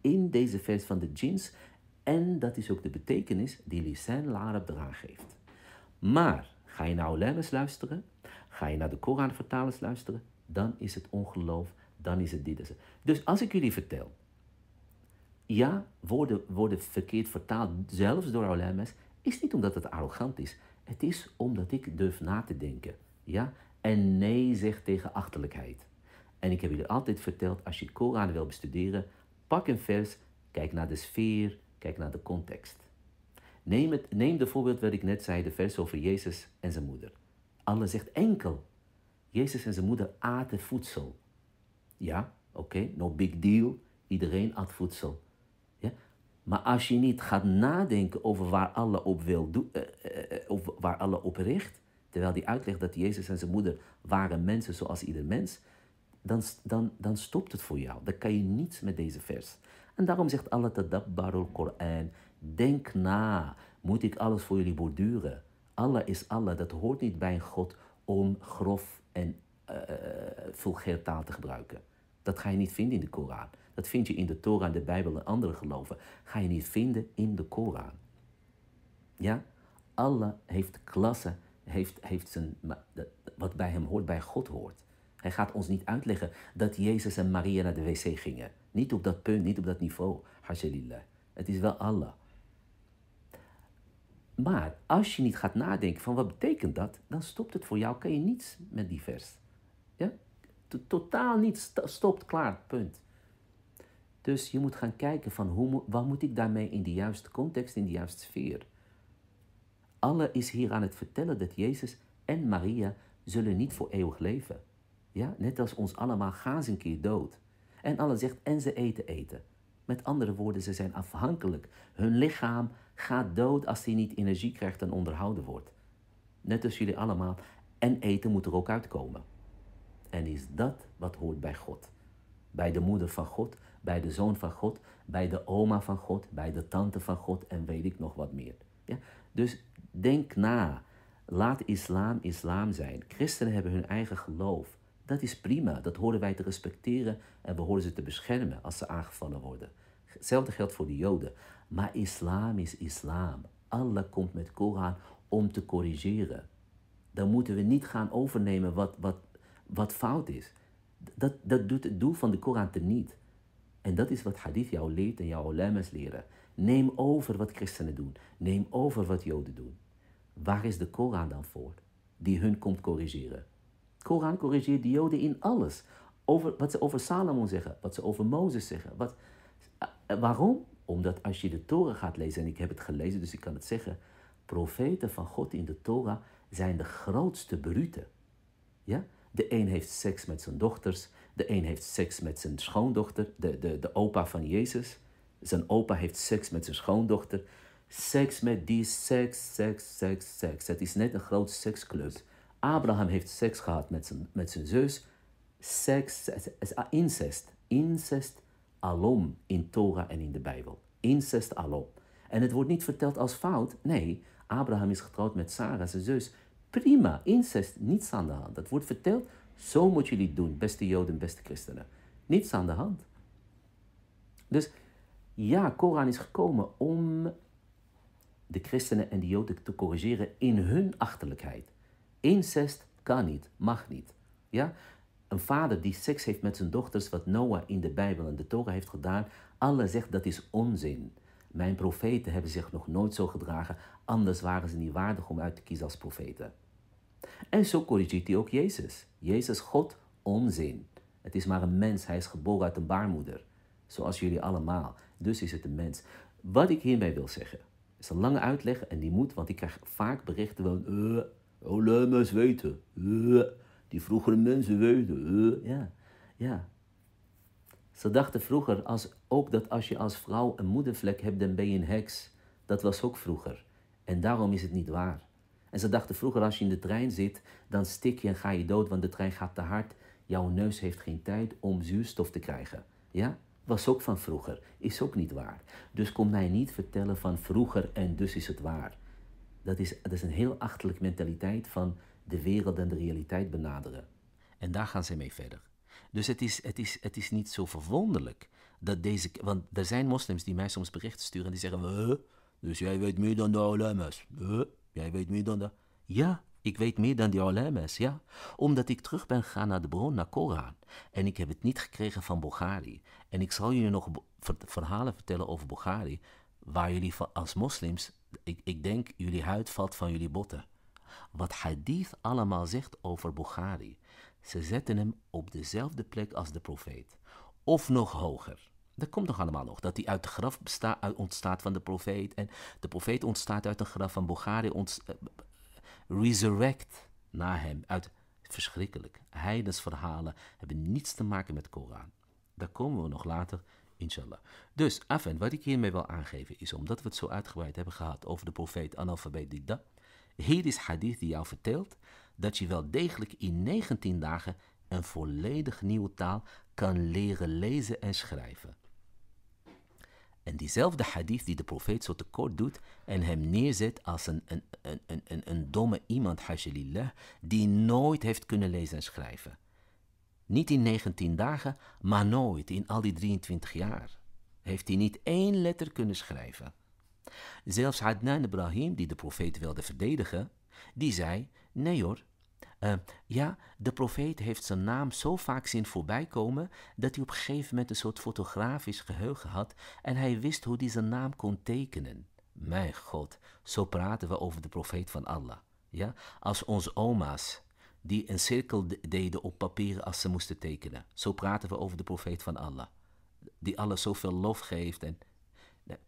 in deze vers van de jeans. En dat is ook de betekenis die Lisan Larab eraan geeft. Maar ga je naar Olemes luisteren, ga je naar de Koran-vertalers luisteren, dan is het ongeloof, dan is het dit Dus als ik jullie vertel, ja, woorden worden verkeerd vertaald, zelfs door Olemes, is niet omdat het arrogant is. Het is omdat ik durf na te denken. Ja? En nee zeg tegen achterlijkheid. En ik heb jullie altijd verteld, als je Koran wil bestuderen, Pak een vers, kijk naar de sfeer, kijk naar de context. Neem, het, neem de voorbeeld wat ik net zei, de vers over Jezus en zijn moeder. alle zegt enkel. Jezus en zijn moeder aten voedsel. Ja, oké, no big deal. Iedereen at voedsel. Ja? Maar als je niet gaat nadenken over waar alle op, wil doen, eh, eh, eh, of waar alle op richt, terwijl die uitlegt dat Jezus en zijn moeder waren mensen zoals ieder mens, dan, dan, dan stopt het voor jou. Dan kan je niets met deze vers. En daarom zegt Allah tadabbarul Koran, denk na, moet ik alles voor jullie borduren? Allah is Allah, dat hoort niet bij een God om grof en uh, vulgair taal te gebruiken. Dat ga je niet vinden in de Koran. Dat vind je in de Torah, de Bijbel en andere geloven. Ga je niet vinden in de Koran. Ja? Allah heeft klassen, heeft, heeft zijn, wat bij hem hoort, bij God hoort. Hij gaat ons niet uitleggen dat Jezus en Maria naar de wc gingen. Niet op dat punt, niet op dat niveau. Hashalillah. Het is wel Allah. Maar als je niet gaat nadenken van wat betekent dat, dan stopt het voor jou. Kan je niets met die vers. Ja? Totaal niets. Stopt, klaar, punt. Dus je moet gaan kijken van hoe, wat moet ik daarmee in de juiste context, in de juiste sfeer. Allah is hier aan het vertellen dat Jezus en Maria zullen niet voor eeuwig leven. Ja, net als ons allemaal gaan ze een keer dood. En Allah zegt, en ze eten eten. Met andere woorden, ze zijn afhankelijk. Hun lichaam gaat dood als hij niet energie krijgt en onderhouden wordt. Net als jullie allemaal. En eten moet er ook uitkomen. En is dat wat hoort bij God? Bij de moeder van God, bij de zoon van God, bij de oma van God, bij de tante van God en weet ik nog wat meer. Ja? Dus denk na. Laat islam islam zijn. Christenen hebben hun eigen geloof. Dat is prima, dat horen wij te respecteren en we horen ze te beschermen als ze aangevallen worden. Hetzelfde geldt voor de Joden. Maar islam is islam. Allah komt met Koran om te corrigeren. Dan moeten we niet gaan overnemen wat, wat, wat fout is. Dat, dat doet het doel van de Koran teniet. En dat is wat hadith jou leert en jouw olemas leren. Neem over wat christenen doen. Neem over wat joden doen. Waar is de Koran dan voor? Die hun komt corrigeren. Koran corrigeert de Joden in alles. Over, wat ze over Salomon zeggen, wat ze over Mozes zeggen. Wat, eh, waarom? Omdat als je de Torah gaat lezen, en ik heb het gelezen, dus ik kan het zeggen. Profeten van God in de Torah zijn de grootste bruten. Ja? De een heeft seks met zijn dochters, de een heeft seks met zijn schoondochter, de, de, de opa van Jezus. Zijn opa heeft seks met zijn schoondochter. Seks met die, seks, seks, seks, seks. Het is net een groot seksclub. Abraham heeft seks gehad met zijn, met zijn zus. Seks is incest. Incest alom in Torah en in de Bijbel. Incest alom. En het wordt niet verteld als fout. Nee, Abraham is getrouwd met Sarah, zijn zus. Prima, incest, niets aan de hand. Dat wordt verteld, zo moet jullie het doen, beste Joden, beste christenen. Niets aan de hand. Dus ja, Koran is gekomen om de christenen en de Joden te corrigeren in hun achterlijkheid. Incest kan niet, mag niet. Ja? Een vader die seks heeft met zijn dochters, wat Noah in de Bijbel en de Torah heeft gedaan, Allah zegt dat is onzin. Mijn profeten hebben zich nog nooit zo gedragen, anders waren ze niet waardig om uit te kiezen als profeten. En zo corrigeert hij ook Jezus. Jezus, God, onzin. Het is maar een mens, hij is geboren uit een baarmoeder. Zoals jullie allemaal. Dus is het een mens. Wat ik hiermee wil zeggen, is een lange uitleg en die moet, want ik krijg vaak berichten van, eh, maar oh, eens weten. Eh, die vroegere mensen weten. Eh. Ja, ja. Ze dachten vroeger als, ook dat als je als vrouw een moedervlek hebt, dan ben je een heks. Dat was ook vroeger. En daarom is het niet waar. En ze dachten vroeger als je in de trein zit, dan stik je en ga je dood, want de trein gaat te hard. Jouw neus heeft geen tijd om zuurstof te krijgen. Ja? Was ook van vroeger. Is ook niet waar. Dus kom mij niet vertellen van vroeger en dus is het waar dat is, is een heel achterlijk mentaliteit van de wereld en de realiteit benaderen. En daar gaan ze mee verder. Dus het is, het is, het is niet zo verwonderlijk dat deze. Want er zijn moslims die mij soms berichten sturen en die zeggen: huh? Dus jij weet meer dan de ulama's. Huh? Jij weet meer dan de. Ja, ik weet meer dan die ulama's, ja. Omdat ik terug ben gegaan naar de bron, naar Koran. En ik heb het niet gekregen van Bulgari. En ik zal jullie nog verhalen vertellen over Bulgari. Waar jullie als moslims ik, ik denk, jullie huid valt van jullie botten. Wat hadith allemaal zegt over Bukhari. Ze zetten hem op dezelfde plek als de profeet. Of nog hoger. Dat komt nog allemaal nog. Dat hij uit de graf ontstaat van de profeet. En de profeet ontstaat uit de graf van Bukhari. Eh, resurrect na hem. Uit verschrikkelijk. Heidens verhalen hebben niets te maken met Koran. Daar komen we nog later inshallah. Dus, Afen, wat ik hiermee wil aangeven is, omdat we het zo uitgebreid hebben gehad over de profeet analfabeet Didda, hier is hadith die jou vertelt dat je wel degelijk in 19 dagen een volledig nieuwe taal kan leren lezen en schrijven. En diezelfde hadith die de profeet zo tekort doet en hem neerzet als een, een, een, een, een domme iemand, hasjelillah, die nooit heeft kunnen lezen en schrijven. Niet in 19 dagen, maar nooit in al die 23 jaar heeft hij niet één letter kunnen schrijven. Zelfs Adnan Ibrahim, die de profeet wilde verdedigen, die zei: Nee hoor, eh, ja, de profeet heeft zijn naam zo vaak zien voorbijkomen dat hij op een gegeven moment een soort fotografisch geheugen had en hij wist hoe hij zijn naam kon tekenen. Mijn god, zo praten we over de profeet van Allah. Ja? Als onze oma's die een cirkel deden op papier als ze moesten tekenen. Zo praten we over de profeet van Allah, die Allah zoveel lof geeft. En,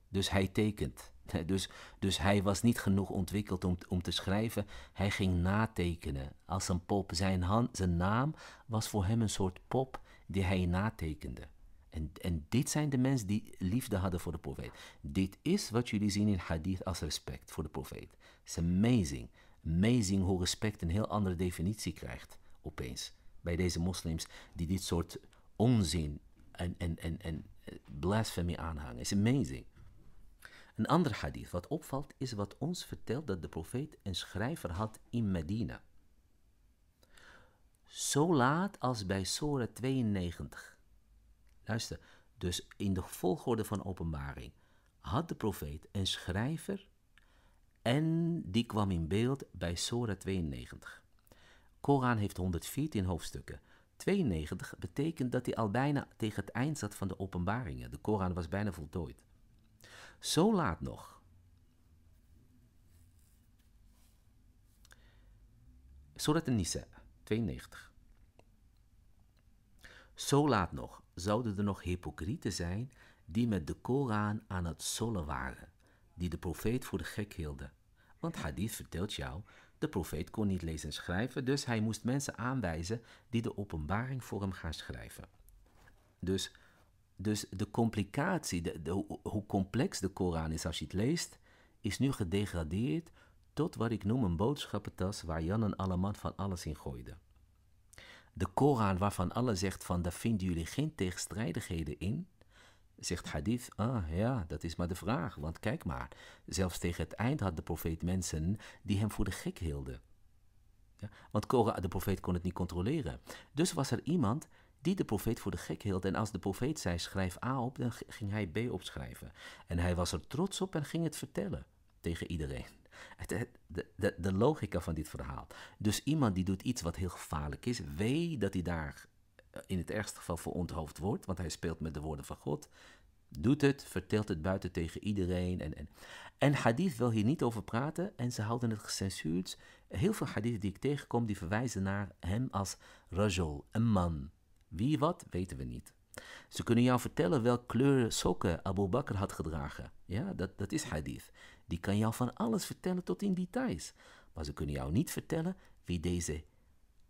dus hij tekent. Dus, dus hij was niet genoeg ontwikkeld om, om te schrijven. Hij ging natekenen als een pop. Zijn, hand, zijn naam was voor hem een soort pop die hij natekende. En, en dit zijn de mensen die liefde hadden voor de profeet. Dit is wat jullie zien in hadith als respect voor de profeet. It's amazing. Amazing hoe respect een heel andere definitie krijgt, opeens. Bij deze moslims die dit soort onzin en, en, en, en eh, blasphemy aanhangen. is amazing. Een ander hadith wat opvalt is wat ons vertelt dat de profeet een schrijver had in Medina. Zo laat als bij Sora 92. Luister, dus in de volgorde van openbaring had de profeet een schrijver en die kwam in beeld bij Sora 92. Koran heeft 114 hoofdstukken. 92 betekent dat hij al bijna tegen het eind zat van de openbaringen. De Koran was bijna voltooid. Zo laat nog. Surat al-Nisa, 92. Zo laat nog zouden er nog hypocrieten zijn die met de Koran aan het sollen waren die de profeet voor de gek hielden. Want hadith vertelt jou, de profeet kon niet lezen en schrijven, dus hij moest mensen aanwijzen die de openbaring voor hem gaan schrijven. Dus, dus de complicatie, de, hoe complex de Koran is als je het leest, is nu gedegradeerd tot wat ik noem een boodschappentas waar Jan en Alleman van alles in gooiden. De Koran waarvan Allah zegt van daar vinden jullie geen tegenstrijdigheden in, Zegt hadith, ah ja, dat is maar de vraag, want kijk maar, zelfs tegen het eind had de profeet mensen die hem voor de gek hielden. Ja, want de profeet kon het niet controleren. Dus was er iemand die de profeet voor de gek hield. En als de profeet zei schrijf A op, dan ging hij B opschrijven. En hij was er trots op en ging het vertellen tegen iedereen. de, de, de logica van dit verhaal. Dus iemand die doet iets wat heel gevaarlijk is, weet dat hij daar in het ergste geval voor onthoofd wordt, want hij speelt met de woorden van God. Doet het, vertelt het buiten tegen iedereen. En, en. en hadith wil hier niet over praten en ze houden het gecensuurd. Heel veel hadith die ik tegenkom, die verwijzen naar hem als rajol, een man. Wie wat, weten we niet. Ze kunnen jou vertellen welk kleur sokken Abu Bakr had gedragen. Ja, dat, dat is hadith. Die kan jou van alles vertellen tot in details. Maar ze kunnen jou niet vertellen wie deze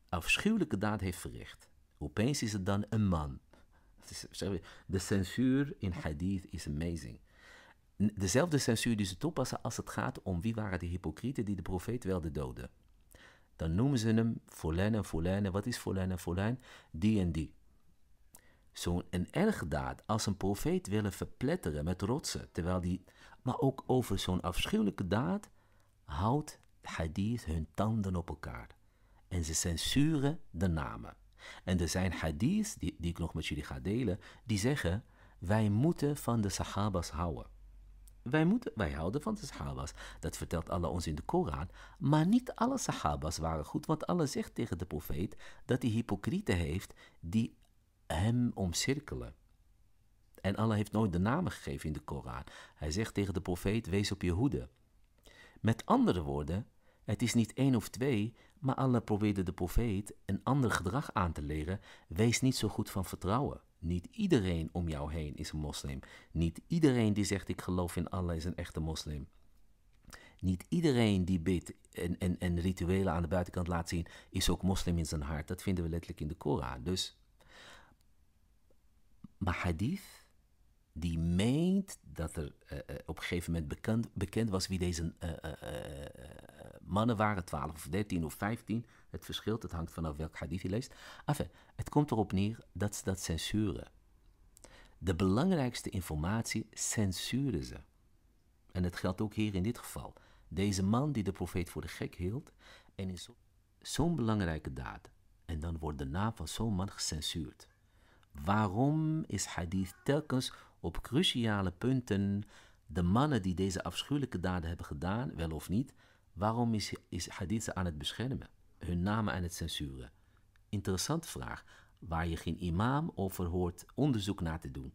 afschuwelijke daad heeft verricht. Opeens is het dan een man. De censuur in hadith is amazing. Dezelfde censuur die ze toepassen als het gaat om wie waren de hypocrieten die de profeet wilden doden. Dan noemen ze hem Fulijn en Volijn. En wat is Volijn en Volijn? Die en die. Zo'n erg daad als een profeet willen verpletteren met rotsen. Terwijl die, maar ook over zo'n afschuwelijke daad houdt hadith hun tanden op elkaar. En ze censuren de namen. En er zijn hadiths, die, die ik nog met jullie ga delen, die zeggen, wij moeten van de sahabas houden. Wij, moeten, wij houden van de sahabas. Dat vertelt Allah ons in de Koran. Maar niet alle sahabas waren goed, want Allah zegt tegen de profeet dat hij hypocrieten heeft die hem omcirkelen. En Allah heeft nooit de namen gegeven in de Koran. Hij zegt tegen de profeet, wees op je hoede. Met andere woorden, het is niet één of twee, maar Allah probeerde de profeet een ander gedrag aan te leren. Wees niet zo goed van vertrouwen. Niet iedereen om jou heen is een moslim. Niet iedereen die zegt ik geloof in Allah is een echte moslim. Niet iedereen die bidt en, en, en rituelen aan de buitenkant laat zien, is ook moslim in zijn hart. Dat vinden we letterlijk in de Koran. Dus, maar hadith die meent dat er eh, eh, op een gegeven moment bekend, bekend was wie deze eh, mannen waren 12 of 13 of 15. Het verschilt, het hangt vanaf welk hadith je leest. Enfin, het komt erop neer dat ze dat censuren. De belangrijkste informatie censuren ze. En dat geldt ook hier in dit geval. Deze man die de profeet voor de gek hield en in zo'n belangrijke daad. En dan wordt de naam van zo'n man gecensuurd. Waarom is hadith telkens op cruciale punten de mannen die deze afschuwelijke daden hebben gedaan, wel of niet, Waarom is, is hadith aan het beschermen? Hun namen aan het censuren? Interessante vraag, waar je geen imam over hoort onderzoek naar te doen.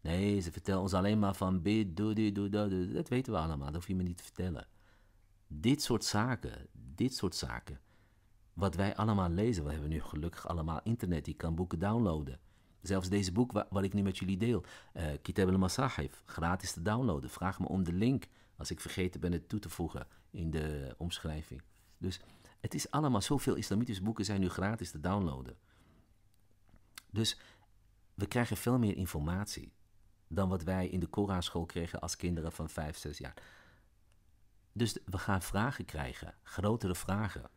Nee, ze vertellen ons alleen maar van bid, do, dit, dat, dat weten we allemaal, dat hoef je me niet te vertellen. Dit soort zaken, dit soort zaken, wat wij allemaal lezen, we hebben nu gelukkig allemaal internet, je kan boeken downloaden. Zelfs deze boek wat, ik nu met jullie deel, uh, Kitab al-Masahif, gratis te downloaden. Vraag me om de link. Als ik vergeten ben het toe te voegen in de omschrijving. Dus het is allemaal zoveel islamitische boeken zijn nu gratis te downloaden. Dus we krijgen veel meer informatie dan wat wij in de Koranschool kregen als kinderen van 5, 6 jaar. Dus we gaan vragen krijgen, grotere vragen.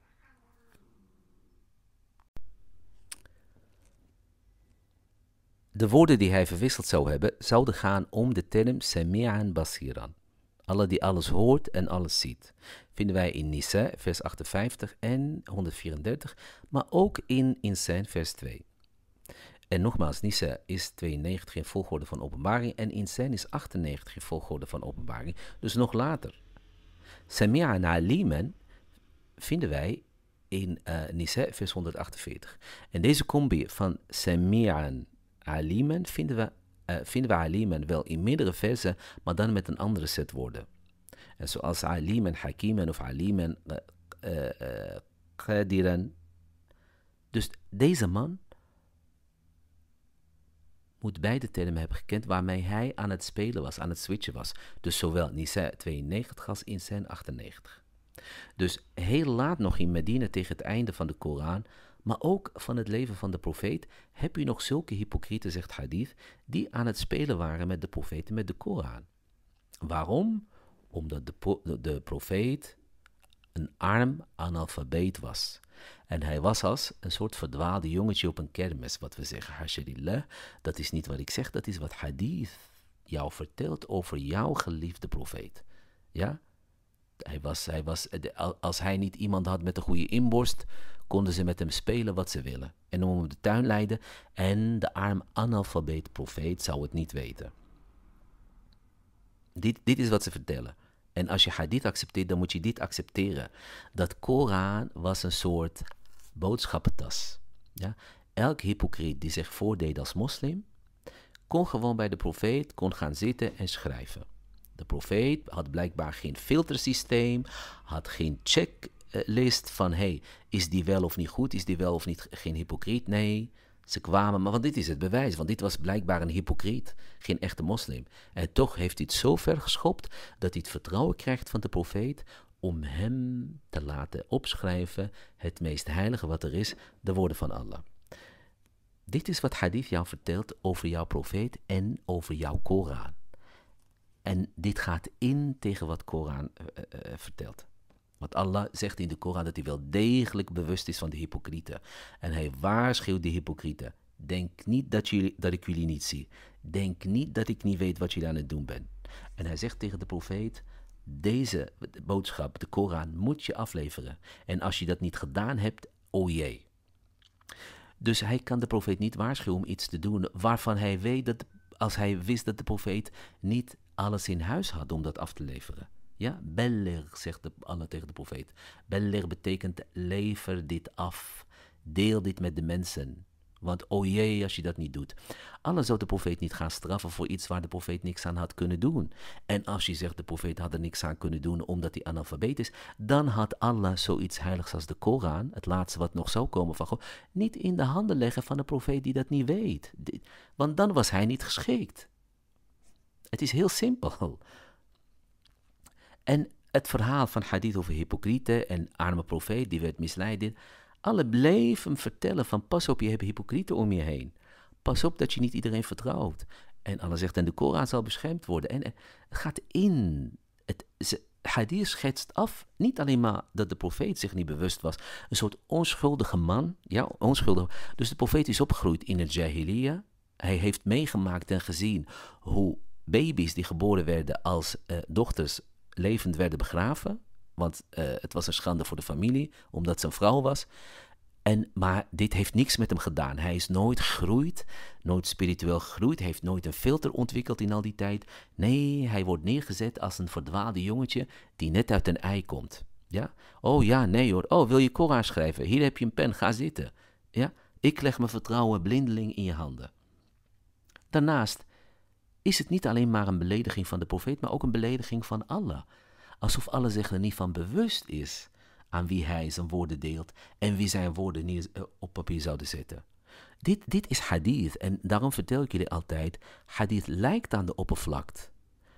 De woorden die hij verwisseld zou hebben, zouden gaan om de term Sami'an Basiran. Allah die alles hoort en alles ziet. Vinden wij in Nisa, vers 58 en 134, maar ook in Insein, vers 2. En nogmaals, Nisa is 92 in volgorde van openbaring en Insein is 98 in volgorde van openbaring, dus nog later. en alimen vinden wij in uh, vers 148. En deze combi van Sami'an alimen vinden we eh, vinden we alimen wel in meerdere versen, maar dan met een andere set woorden. En zoals alimen, hakimen of alimen, uh, eh, eh, Dus deze man moet beide termen hebben gekend waarmee hij aan het spelen was, aan het switchen was. Dus zowel Nisa 92 als zijn 98. Dus heel laat nog in Medina tegen het einde van de Koran maar ook van het leven van de profeet, heb je nog zulke hypocrieten, zegt Hadith, die aan het spelen waren met de profeet met de Koran. Waarom? Omdat de, de profeet een arm analfabeet was. En hij was als een soort verdwaalde jongetje op een kermis, wat we zeggen, hashirillah. Dat is niet wat ik zeg, dat is wat hadith jou vertelt over jouw geliefde profeet. Ja? Hij was, hij was, als hij niet iemand had met een goede inborst, konden ze met hem spelen wat ze willen en hem om de tuin leiden en de arm analfabeet profeet zou het niet weten. Dit, dit is wat ze vertellen. En als je hadith accepteert, dan moet je dit accepteren. Dat Koran was een soort boodschappentas. Ja? Elk hypocriet die zich voordeed als moslim, kon gewoon bij de profeet kon gaan zitten en schrijven. De profeet had blijkbaar geen filtersysteem, had geen check eh, leest van, hey, is die wel of niet goed? Is die wel of niet geen hypocriet? Nee, ze kwamen, maar want dit is het bewijs, want dit was blijkbaar een hypocriet, geen echte moslim. En toch heeft hij het zo ver geschopt dat hij het vertrouwen krijgt van de profeet om hem te laten opschrijven het meest heilige wat er is, de woorden van Allah. Dit is wat hadith jou vertelt over jouw profeet en over jouw Koran. En dit gaat in tegen wat Koran eh, eh, vertelt. Want Allah zegt in de Koran dat hij wel degelijk bewust is van de hypocrieten. En hij waarschuwt de hypocrieten. Denk niet dat, jullie, dat ik jullie niet zie. Denk niet dat ik niet weet wat jullie aan het doen bent. En hij zegt tegen de profeet, deze boodschap, de Koran, moet je afleveren. En als je dat niet gedaan hebt, o oh jee. Dus hij kan de profeet niet waarschuwen om iets te doen waarvan hij weet dat, als hij wist dat de profeet niet alles in huis had om dat af te leveren. Ja, belleg, zegt Allah tegen de profeet. Belleg betekent lever dit af. Deel dit met de mensen. Want o oh jee als je dat niet doet. Allah zou de profeet niet gaan straffen voor iets waar de profeet niks aan had kunnen doen. En als je zegt de profeet had er niks aan kunnen doen omdat hij analfabeet is, dan had Allah zoiets heiligs als de Koran, het laatste wat nog zou komen van God, niet in de handen leggen van een profeet die dat niet weet. Want dan was hij niet geschikt. Het is heel simpel. En het verhaal van hadith over hypocrieten en arme profeet die werd misleid, alle bleven vertellen van pas op, je hebt hypocrieten om je heen. Pas op dat je niet iedereen vertrouwt. En Allah zegt, en de Koran zal beschermd worden. En het gaat in. Het, hadith schetst af, niet alleen maar dat de profeet zich niet bewust was. Een soort onschuldige man, ja, onschuldig. Dus de profeet is opgegroeid in het jahiliya. Hij heeft meegemaakt en gezien hoe baby's die geboren werden als eh, dochters levend werden begraven. Want eh, het was een schande voor de familie, omdat ze een vrouw was. En, maar dit heeft niks met hem gedaan. Hij is nooit gegroeid, nooit spiritueel gegroeid, heeft nooit een filter ontwikkeld in al die tijd. Nee, hij wordt neergezet als een verdwaalde jongetje die net uit een ei komt. Ja? Oh ja, nee hoor. Oh, wil je Koran schrijven? Hier heb je een pen, ga zitten. Ja? Ik leg mijn vertrouwen blindeling in je handen. Daarnaast is het niet alleen maar een belediging van de profeet, maar ook een belediging van Allah. Alsof Allah zich er niet van bewust is aan wie hij zijn woorden deelt en wie zijn woorden neer, eh, op papier zouden zetten. Dit, dit is hadith en daarom vertel ik jullie altijd, hadith lijkt aan de oppervlakte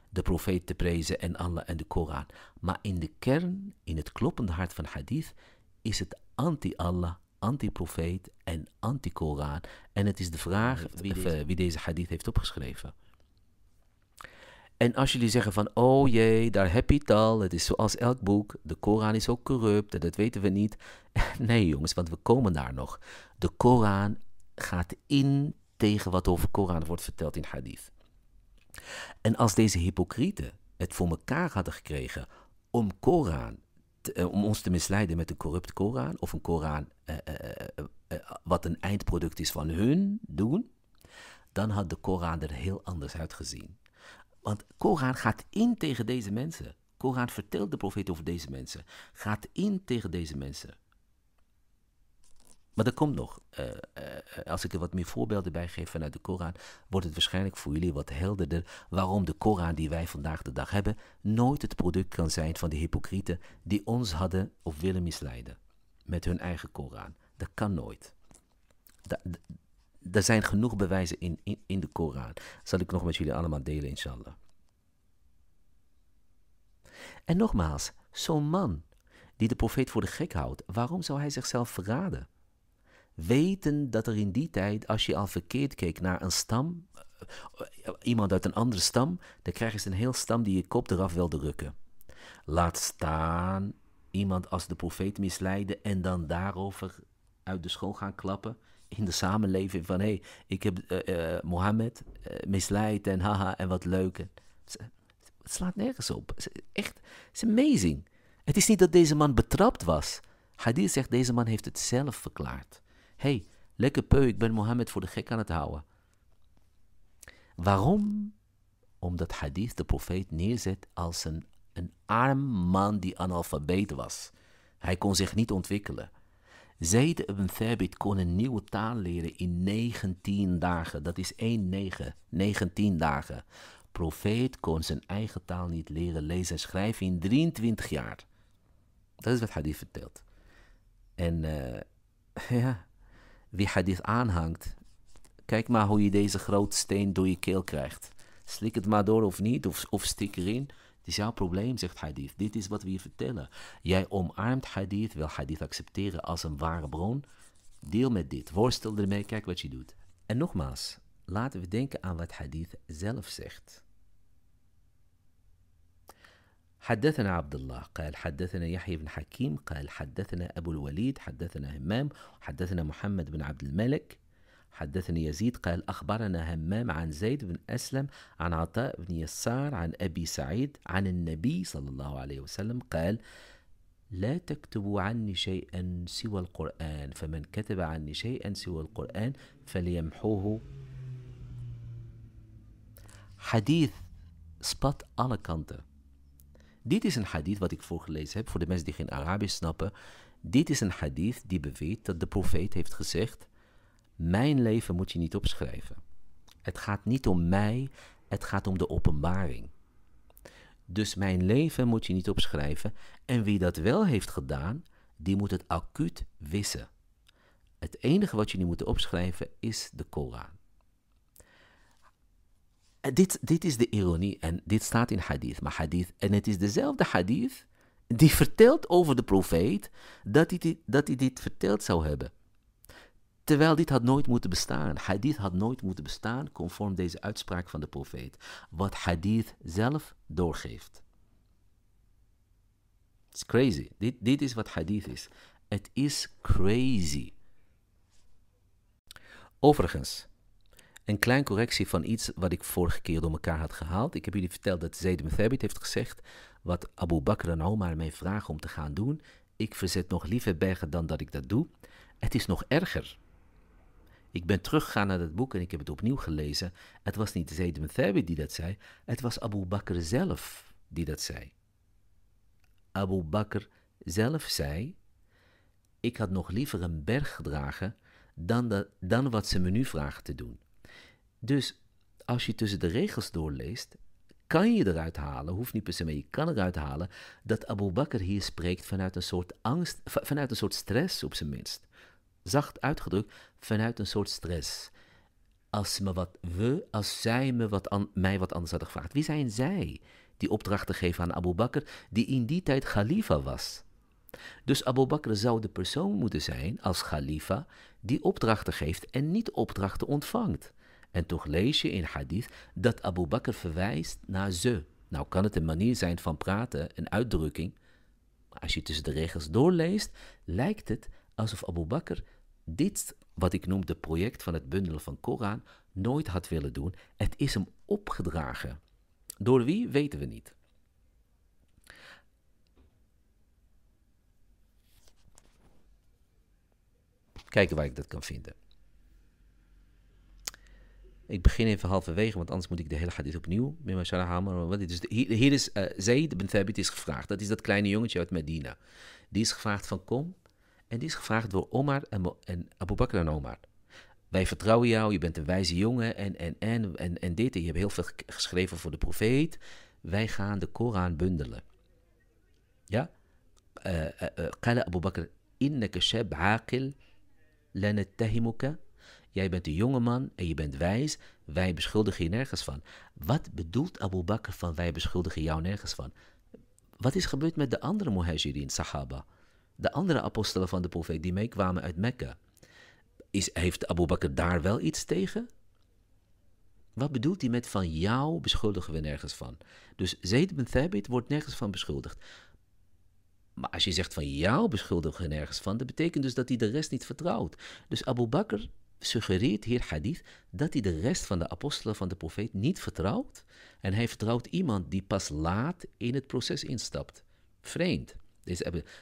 de profeet te prezen en Allah en de Koran. Maar in de kern, in het kloppende hart van hadith, is het anti-Allah, anti-profeet en anti-Koran. En het is de vraag wie eh, deze hadith heeft opgeschreven. En als jullie zeggen van, oh jee, daar heb je het al, het is zoals elk boek, de Koran is ook corrupt en dat weten we niet. Nee jongens, want we komen daar nog. De Koran gaat in tegen wat over Koran wordt verteld in hadith. En als deze hypocrieten het voor elkaar hadden gekregen om Koran, eh, om ons te misleiden met een corrupt Koran, of een Koran eh, eh, wat een eindproduct is van hun doen, dan had de Koran er heel anders uitgezien. Want Koran gaat in tegen deze mensen. Koran vertelt de profeet over deze mensen. Gaat in tegen deze mensen. Maar dat komt nog. Eh, eh, als ik er wat meer voorbeelden bij geef vanuit de Koran, wordt het waarschijnlijk voor jullie wat helderder waarom de Koran die wij vandaag de dag hebben nooit het product kan zijn van de hypocrieten die ons hadden of willen misleiden met hun eigen Koran. Dat kan nooit. Dat er zijn genoeg bewijzen in, in, de Koran. Dat zal ik nog met jullie allemaal delen, inshallah. En nogmaals, zo'n man die de profeet voor de gek houdt, waarom zou hij zichzelf verraden? Weten dat er in die tijd, als je al verkeerd keek naar een stam, eh, iemand uit een andere stam, dan krijg je een heel stam die je kop eraf wilde rukken. Laat staan iemand als de profeet misleiden en dan daarover uit de school gaan klappen in de samenleving van hé, hey, ik heb eh, eh, Mohammed eh, misleid en haha en wat leuk. het slaat nergens op. Echt, het is amazing. Het is niet dat deze man betrapt was. Hadith zegt, deze man heeft het zelf verklaard. Hé, hey, lekker peu, ik ben Mohammed voor de gek aan het houden. Waarom? Omdat Hadith de profeet neerzet als een, een arm man die analfabeet was. Hij kon zich niet ontwikkelen. Zaid ibn Thabit kon een nieuwe taal leren in 19 dagen. Dat is 1-9, 19 dagen. Profeet kon zijn eigen taal niet leren lezen en schrijven in 23 jaar. Dat is wat hadith vertelt. En uh, ja, wie hadith aanhangt, kijk maar hoe je deze grote steen door je keel krijgt. Slik het maar door of niet, of, of stik erin. Het is jouw probleem, zegt hadith. Dit is wat we je vertellen. Jij omarmt hadith, wil hadith accepteren als een ware bron. Deel met dit, worstel ermee, kijk wat je doet. En nogmaals, laten we denken aan wat hadith zelf zegt. حدثنا عبد الله قال حدثنا يحيى بن حكيم قال حدثنا أبو الوليد حدثنا همام حدثنا محمد بن عبد الملك حدثني يزيد قال أخبرنا همام عن زيد بن أسلم عن عطاء بن يسار عن أبي سعيد عن النبي صلى الله عليه وسلم قال لا تكتبوا عني شيئا سوى القرآن فمن كتب عني شيئا سوى القرآن فليمحوه حديث سبات على kanten. ديت is حديث hadith wat ik فور heb voor دي mensen die geen Arabisch snappen. دي is een دي die beweert gezegd Mijn leven moet je niet opschrijven. Het gaat niet om mij, het gaat om de openbaring. Dus mijn leven moet je niet opschrijven. En wie dat wel heeft gedaan, die moet het acuut wissen. Het enige wat jullie moet opschrijven is de Koran. Dit, dit is de ironie en dit staat in hadith. Maar hadith en het is dezelfde hadith die vertelt over de profeet dat hij, dit, dat hij dit verteld zou hebben. Terwijl dit had nooit moeten bestaan. Hadith had nooit moeten bestaan conform deze uitspraak van de profeet. Wat hadith zelf doorgeeft. It's crazy. Dit, dit is wat hadith is. Het is crazy. Overigens, een kleine correctie van iets wat ik vorige keer door elkaar had gehaald. Ik heb jullie verteld dat Zayd Thabit heeft gezegd wat Abu Bakr en Omar mij vragen om te gaan doen. Ik verzet nog liever bergen dan dat ik dat doe. Het is nog erger. Ik ben teruggegaan naar dat boek en ik heb het opnieuw gelezen. Het was niet Zedem bin Thabit die dat zei, het was Abu Bakr zelf die dat zei. Abu Bakr zelf zei: Ik had nog liever een berg gedragen dan, dan wat ze me nu vragen te doen. Dus als je tussen de regels doorleest, kan je eruit halen, hoeft niet per se, mee, je kan eruit halen dat Abu Bakr hier spreekt vanuit een soort angst, vanuit een soort stress op zijn minst zacht uitgedrukt, vanuit een soort stress. Als, me wat, we, als zij me wat aan, mij wat anders hadden gevraagd. Wie zijn zij die opdrachten geven aan Abu Bakr, die in die tijd Khalifa was? Dus Abu Bakr zou de persoon moeten zijn als Khalifa die opdrachten geeft en niet opdrachten ontvangt. En toch lees je in hadith dat Abu Bakr verwijst naar ze. Nou kan het een manier zijn van praten, een uitdrukking. als je tussen de regels doorleest, lijkt het alsof Abu Bakr dit, wat ik noem de project van het bundelen van Koran, nooit had willen doen. Het is hem opgedragen. Door wie weten we niet. Kijken waar ik dat kan vinden. Ik begin even halverwege, want anders moet ik de hele dit opnieuw. Dus hier, hier is uh, eh, Zaid bin Thabit is gevraagd. Dat is dat kleine jongetje uit Medina. Die is gevraagd van kom, en die is gevraagd door Omar en, en Abu Bakr en Omar. Wij vertrouwen jou, je bent een wijze jongen en, en, en, en, en dit. En je hebt heel veel geschreven voor de profeet. Wij gaan de Koran bundelen. Ja? Kala eh, eh, eh, Abu Bakr, inneke shab aqil lanattahimuka. Jij bent een jonge man en je bent wijs. Wij beschuldigen je nergens van. Wat bedoelt Abu Bakr van wij beschuldigen jou nergens van? Wat is gebeurd met de andere Muhajirin, Sahaba? de andere apostelen van de profeet die meekwamen uit Mekka. Is, heeft Abu Bakr daar wel iets tegen? Wat bedoelt hij met van jou beschuldigen we nergens van? Dus Zaid bin Thabit wordt nergens van beschuldigd. Maar als je zegt van jou beschuldigen we nergens van, dat betekent dus dat hij de rest niet vertrouwt. Dus Abu Bakr suggereert hier hadith dat hij de rest van de apostelen van de profeet niet vertrouwt. En hij vertrouwt iemand die pas laat in het proces instapt. Vreemd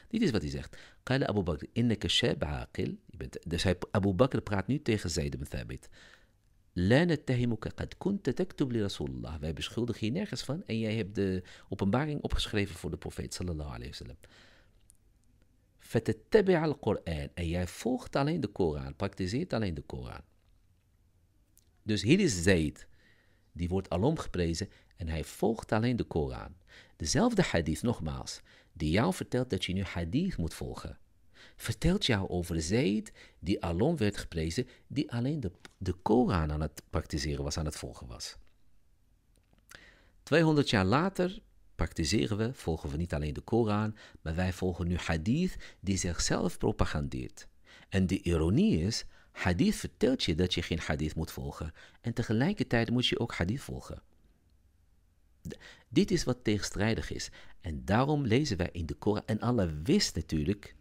dit is wat hij zegt. Kale Abu Bakr, in shab aqil. Dus hij, Abu Bakr praat nu tegen Zaid ibn Thabit. La nattahimuka qad kunta taktub li Rasulullah. Wij beschuldigen je nergens van en jij hebt de openbaring opgeschreven voor de profeet sallallahu alayhi wa sallam. al-Qur'an. En jij volgt alleen de Koran, praktiseert alleen de Koran. Dus hier is Zaid die wordt alom geprezen en hij volgt alleen de Koran. Dezelfde hadith nogmaals, die jou vertelt dat je nu hadith moet volgen. Vertelt jou over Zaid, die alom werd geprezen, die alleen de, de Koran aan het praktiseren was, aan het volgen was. 200 jaar later praktiseren we, volgen we niet alleen de Koran, maar wij volgen nu hadith die zichzelf propagandeert. En de ironie is Hadith vertelt je dat je geen hadith moet volgen. En tegelijkertijd moet je ook hadith volgen. Dit is wat tegenstrijdig is. En daarom lezen wij in de Koran. En Allah wist natuurlijk.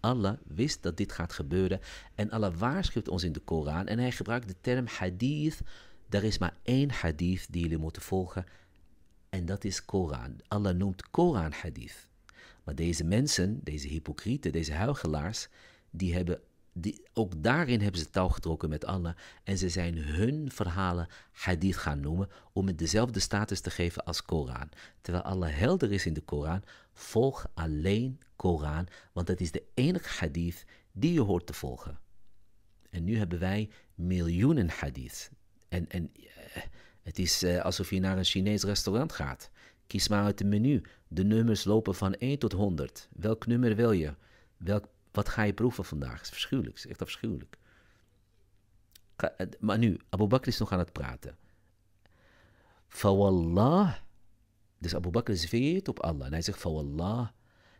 Allah wist dat dit gaat gebeuren. En Allah waarschuwt ons in de Koran. En hij gebruikt de term hadith. Er is maar één hadith die jullie moeten volgen. En dat is Koran. Allah noemt Koran hadith. Maar deze mensen, deze hypocrieten, deze huigelaars, die hebben die, ook daarin hebben ze touw getrokken met Allah. En ze zijn hun verhalen hadith gaan noemen om het dezelfde status te geven als Koran. Terwijl Allah helder is in de Koran, volg alleen Koran, want dat is de enige hadith die je hoort te volgen. En nu hebben wij miljoenen hadith. En, en eh, het is eh, alsof je naar een Chinees restaurant gaat. Kies maar uit het menu. De nummers lopen van 1 tot 100. Welk nummer wil je? Welk wat ga je proeven vandaag? Het is verschuwelijk. echt afschuwelijk. Eh, maar nu, Abu Bakr is nog aan het praten. Fawallah. Dus Abu Bakr zweert op Allah. En hij zegt, Fawallah.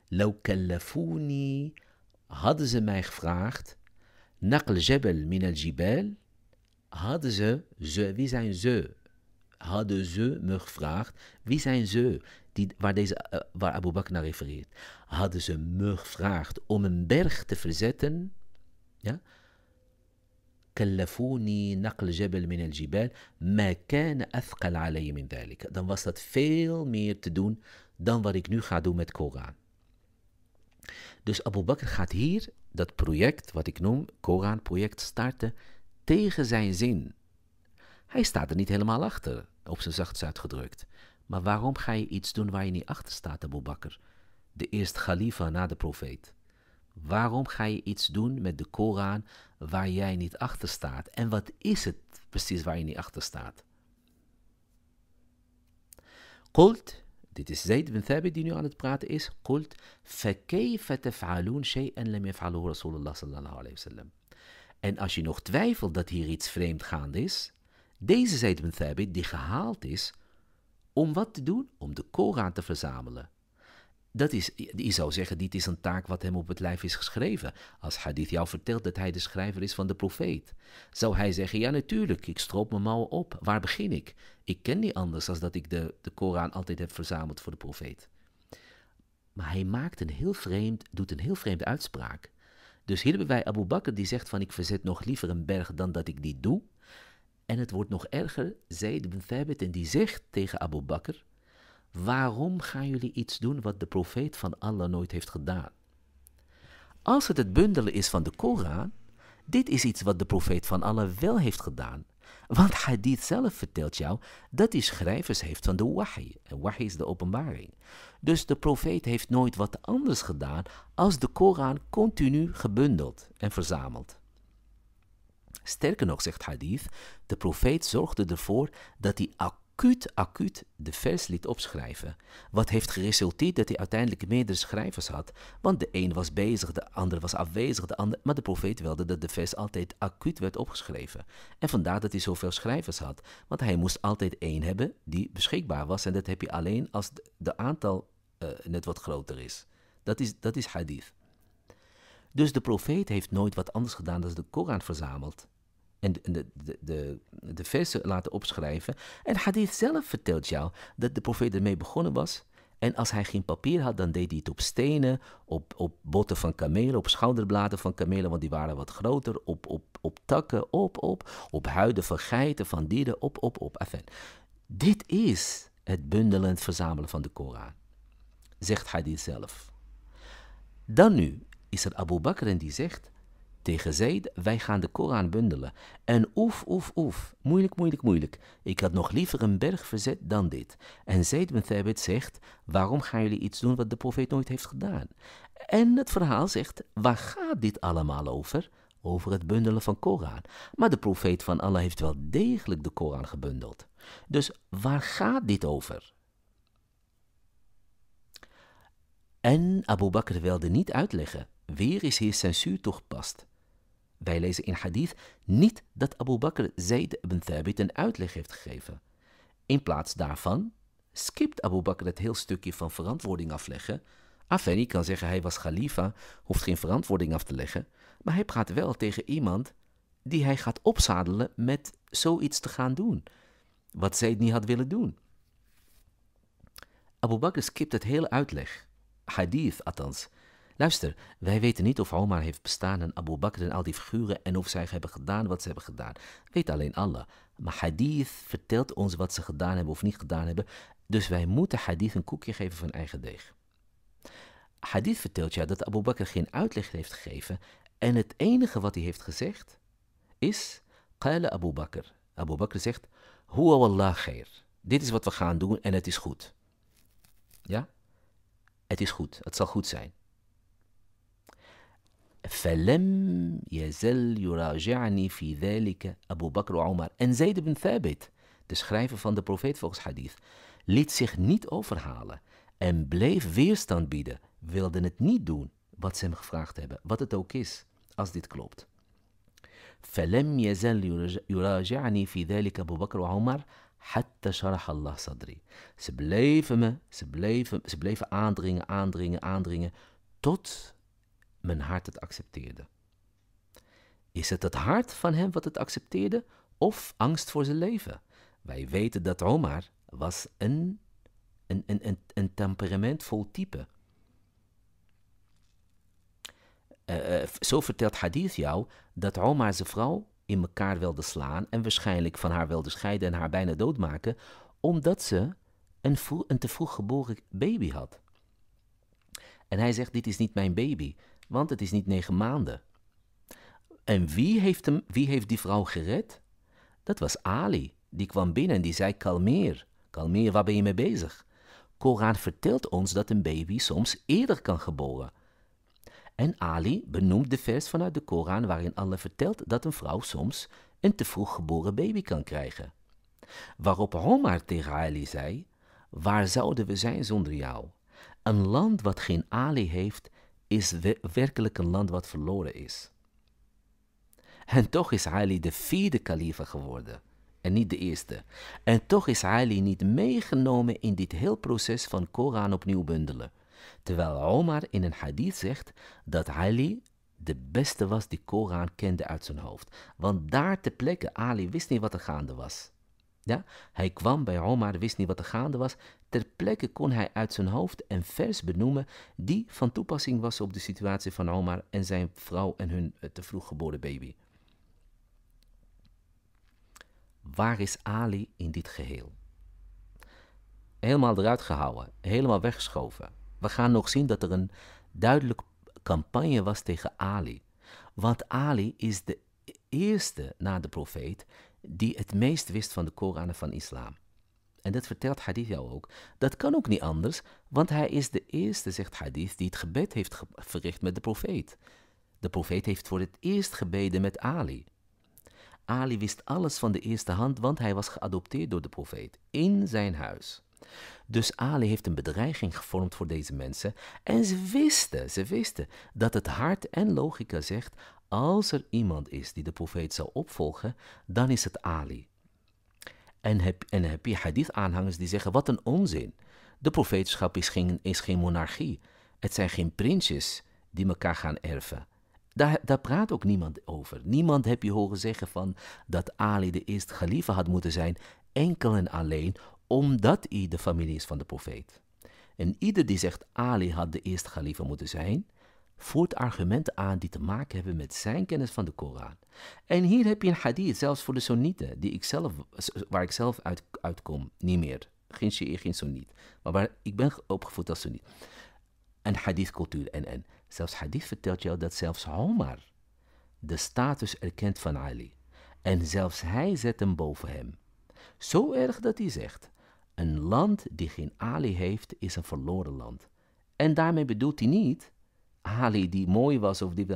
Lau kallafuni. Hadden ze mij gevraagd. Naql jabal min al jibal. Hadden ze, ze, wie zijn ze? Hadden ze me gevraagd, wie zijn ze? die, waar, deze, eh, waar Abu Bakr naar refereert, hadden ze me gevraagd om een berg te verzetten, ja, dan was dat veel meer te doen dan wat ik nu ga doen met Koran. Dus Abu Bakr gaat hier dat project wat ik noem Koran project starten tegen zijn zin. Hij staat er niet helemaal achter, op zijn zachtst uitgedrukt. Maar waarom ga je iets doen waar je niet achter staat, Abu Bakr, de eerste khalifa na de profeet? Waarom ga je iets doen met de Koran waar jij niet achter staat? En wat is het precies waar je niet achter staat? Kult, dit is Zaid bin Thabit die nu aan het praten is. Kult, فَكَيْفَ تَفْعَلُونَ tafalun sallallahu En als je nog twijfelt dat hier iets vreemd gaande is, deze Zaid bin Thabit die gehaald is om wat te doen? Om de Koran te verzamelen. Dat is, je zou zeggen, dit is een taak wat hem op het lijf is geschreven. Als hadith jou vertelt dat hij de schrijver is van de profeet, zou hij zeggen, ja natuurlijk, ik stroop mijn mouwen op. Waar begin ik? Ik ken niet anders dan dat ik de, de Koran altijd heb verzameld voor de profeet. Maar hij maakt een heel vreemd, doet een heel vreemde uitspraak. Dus hier hebben wij Abu Bakr die zegt van ik verzet nog liever een berg dan dat ik die doe. En het wordt nog erger, zei de Thabit en die zegt tegen Abu Bakr, waarom gaan jullie iets doen wat de profeet van Allah nooit heeft gedaan? Als het het bundelen is van de Koran, dit is iets wat de profeet van Allah wel heeft gedaan. Want hadith zelf vertelt jou dat hij schrijvers heeft van de wahi. En wahi is de openbaring. Dus de profeet heeft nooit wat anders gedaan als de Koran continu gebundeld en verzameld. Sterker nog, zegt Hadith, de profeet zorgde ervoor dat hij acuut, acuut de vers liet opschrijven. Wat heeft geresulteerd dat hij uiteindelijk meerdere schrijvers had, want de een was bezig, de ander was afwezig, de ander, maar de profeet wilde dat de vers altijd acuut werd opgeschreven. En vandaar dat hij zoveel schrijvers had, want hij moest altijd één hebben die beschikbaar was en dat heb je alleen als de, aantal eh, net wat groter is. Dat is, dat is hadith. Dus de profeet heeft nooit wat anders gedaan dan de Koran verzameld. En de, de, de, de, versen laten opschrijven. En hadith zelf vertelt jou dat de profeet ermee begonnen was. En als hij geen papier had, dan deed hij het op stenen, op, op botten van kamelen, op schouderbladen van kamelen, want die waren wat groter, op, op, op takken, op, op, op huiden van geiten, van dieren, op, op, op. Enfin, dit is het bundelend verzamelen van de Koran, zegt Hadith zelf. Dan nu, is er Abu Bakr en die zegt tegen Zaid, wij gaan de Koran bundelen. En oef, oef, oef, moeilijk, moeilijk, moeilijk. Ik had nog liever een berg verzet dan dit. En Zaid bin Thabit zegt, waarom gaan jullie iets doen wat de profeet nooit heeft gedaan? En het verhaal zegt, waar gaat dit allemaal over? Over het bundelen van Koran. Maar de profeet van Allah heeft wel degelijk de Koran gebundeld. Dus waar gaat dit over? En Abu Bakr wilde niet uitleggen Weer is hier censuur toegepast. Wij lezen in hadith niet dat Abu Bakr Zayd ibn Thabit een uitleg heeft gegeven. In plaats daarvan skipt Abu Bakr het heel stukje van verantwoording afleggen. Afeni kan zeggen hij was khalifa, hoeft geen verantwoording af te leggen, maar hij praat wel tegen iemand die hij gaat opzadelen met zoiets te gaan doen, wat Zayd niet had willen doen. Abu Bakr skipt het hele uitleg, hadith althans, Luister, wij weten niet of Omar heeft bestaan en Abu Bakr en al die figuren en of zij hebben gedaan wat ze hebben gedaan. Weet alleen Allah. Maar hadith vertelt ons wat ze gedaan hebben of niet gedaan hebben. Dus wij moeten hadith een koekje geven van eigen deeg. Hadith vertelt jou dat Abu Bakr geen uitleg heeft gegeven. En het enige wat hij heeft gezegd is, Qala Abu Bakr. Abu Bakr zegt, Huwa wallah khair. Dit is wat we gaan doen en het is goed. Ja? Het is goed, het zal goed zijn. فلم يزل يراجعني في ذلك Abu بكر وعمر En زيد بن ثابت de schrijver van de profeet volgens hadith, liet zich niet overhalen en bleef weerstand bieden, wilde het niet doen wat ze hem gevraagd hebben, wat het ook is, als dit klopt. فلم يزل يراجعني في ذلك أبو بكر وعمر حتى شرح الله صدري. Ze bleven me, ze bleven, ze bleven aandringen, aandringen, aandringen, tot mijn hart het accepteerde. Is het het hart van hem wat het accepteerde of angst voor zijn leven? Wij weten dat Omar was een, een, een, een, een temperamentvol type. Uh, zo vertelt Hadith jou dat Omar zijn vrouw in elkaar wilde slaan en waarschijnlijk van haar wilde scheiden en haar bijna doodmaken, omdat ze een, een te vroeg geboren baby had. En hij zegt: Dit is niet mijn baby want het is niet negen maanden. En wie heeft, hem, wie heeft die vrouw gered? Dat was Ali. Die kwam binnen en die zei: Kalmeer, kalmeer, waar ben je mee bezig? Koran vertelt ons dat een baby soms eerder kan geboren. En Ali benoemt de vers vanuit de Koran waarin Allah vertelt dat een vrouw soms een te vroeg geboren baby kan krijgen. Waarop Omar tegen Ali zei: Waar zouden we zijn zonder jou? Een land wat geen Ali heeft is werkelijk een land wat verloren is. En toch is Ali de vierde kalifa geworden en niet de eerste. En toch is Ali niet meegenomen in dit heel proces van Koran opnieuw bundelen. Terwijl Omar in een hadith zegt dat Ali de beste was die Koran kende uit zijn hoofd. Want daar te plekken Ali wist niet wat er gaande was. Ja? Hij kwam bij Omar, wist niet wat er gaande was. Ter plekke kon hij uit zijn hoofd een vers benoemen die van toepassing was op de situatie van Omar en zijn vrouw en hun eh, te vroeg geboren baby. Waar is Ali in dit geheel? Helemaal eruit gehouden, helemaal weggeschoven. We gaan nog zien dat er een duidelijke campagne was tegen Ali. Want Ali is de eerste na de profeet die het meest wist van de Koran en van islam. En dat vertelt Hadith jou ook. Dat kan ook niet anders, want hij is de eerste, zegt Hadith, die het gebed heeft verricht met de profeet. De profeet heeft voor het eerst gebeden met Ali. Ali wist alles van de eerste hand, want hij was geadopteerd door de profeet in zijn huis. Dus Ali heeft een bedreiging gevormd voor deze mensen en ze wisten, ze wisten dat het hart en logica zegt, als er iemand is die de profeet zal opvolgen, dan is het Ali. En heb, en heb je hadith-aanhangers die zeggen: wat een onzin. De profeetschap is geen, monarchie. Het zijn geen prinsjes die elkaar gaan erven. Daar, daar praat ook niemand over. Niemand heb je horen zeggen van dat Ali de eerste gelieven had moeten zijn, enkel en alleen omdat hij de familie is van de profeet. En ieder die zegt Ali had de eerste gelieven moeten zijn, voert argumenten aan die te maken hebben met zijn kennis van de Koran. En hier heb je een hadith, zelfs voor de Sunnieten, die ik zelf, waar ik zelf uit, uitkom, niet meer. Geen Shi'i, geen Sunniet. Maar waar, ik ben opgevoed als Sunniet. Een hadithcultuur en en. Zelfs hadith vertelt jou dat zelfs Omar de status erkent van Ali. En zelfs hij zet hem boven hem. Zo erg dat hij zegt, een land die geen Ali heeft, is een verloren land. En daarmee bedoelt hij niet Ali die mooi was of die...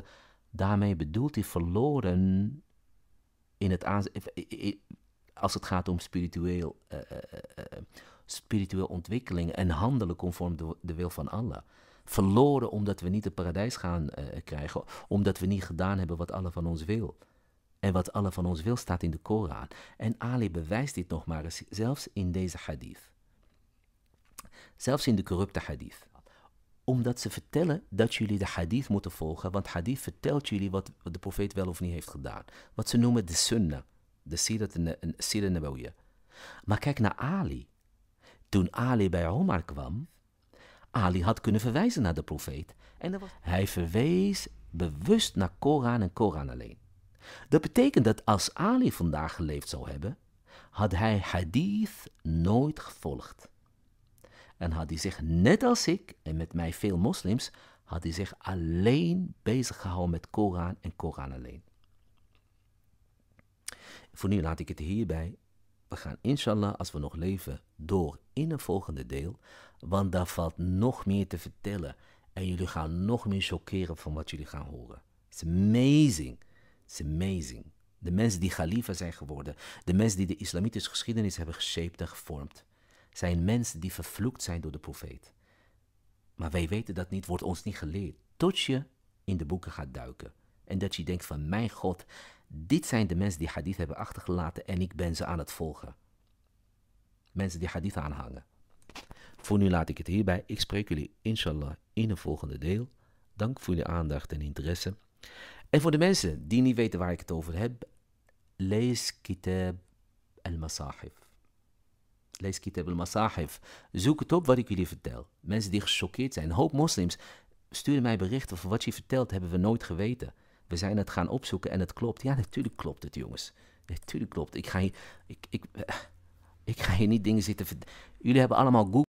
Daarmee bedoelt hij verloren in het eh, eh, eh, als het gaat om spiritueel, uh, spiritueel ontwikkeling en handelen conform de, de, wil van Allah. Verloren omdat we niet het paradijs gaan krijgen, omdat we niet gedaan hebben wat Allah van ons wil. En wat Allah van ons wil staat in de Koran. En Ali bewijst dit nog maar eens, zelfs in deze hadith. Zelfs in de corrupte hadith omdat ze vertellen dat jullie de hadith moeten volgen, want hadith vertelt jullie wat de profeet wel of niet heeft gedaan. Wat ze noemen de sunnah, de sirat je. Maar kijk naar Ali. Toen Ali bij Omar kwam, Ali had kunnen verwijzen naar de profeet. En was... Hij verwees bewust naar Koran en Koran alleen. Dat betekent dat als Ali vandaag geleefd zou hebben, had hij hadith nooit gevolgd. En had hij zich, net als ik en met mij veel moslims, had hij zich alleen bezig gehouden met Koran en Koran alleen. Voor nu laat ik het hierbij. We gaan inshallah, als we nog leven, door in een volgende deel. Want daar valt nog meer te vertellen. En jullie gaan nog meer shockeren van wat jullie gaan horen. It's amazing. It's amazing. De mensen die Khalifa zijn geworden. De mensen die de islamitische geschiedenis hebben geshaped en gevormd zijn mensen die vervloekt zijn door de profeet. Maar wij weten dat niet, wordt ons niet geleerd. Tot je in de boeken gaat duiken. En dat je denkt van mijn God, dit zijn de mensen die hadith hebben achtergelaten en ik ben ze aan het volgen. Mensen die hadith aanhangen. Voor nu laat ik het hierbij. Ik spreek jullie inshallah in een volgende deel. Dank voor jullie aandacht en interesse. En voor de mensen die niet weten waar ik het over heb, lees Kitab al-Masahif lees Kitab al-Masahif. Zoek het op wat ik jullie vertel. Mensen die gechoqueerd zijn, een hoop moslims, sturen mij berichten van wat je vertelt hebben we nooit geweten. We zijn het gaan opzoeken en het klopt. Ja, natuurlijk klopt het, jongens. Natuurlijk klopt. Ik ga hier, ik, ik, ik ga hier niet dingen zitten. Jullie hebben allemaal Google.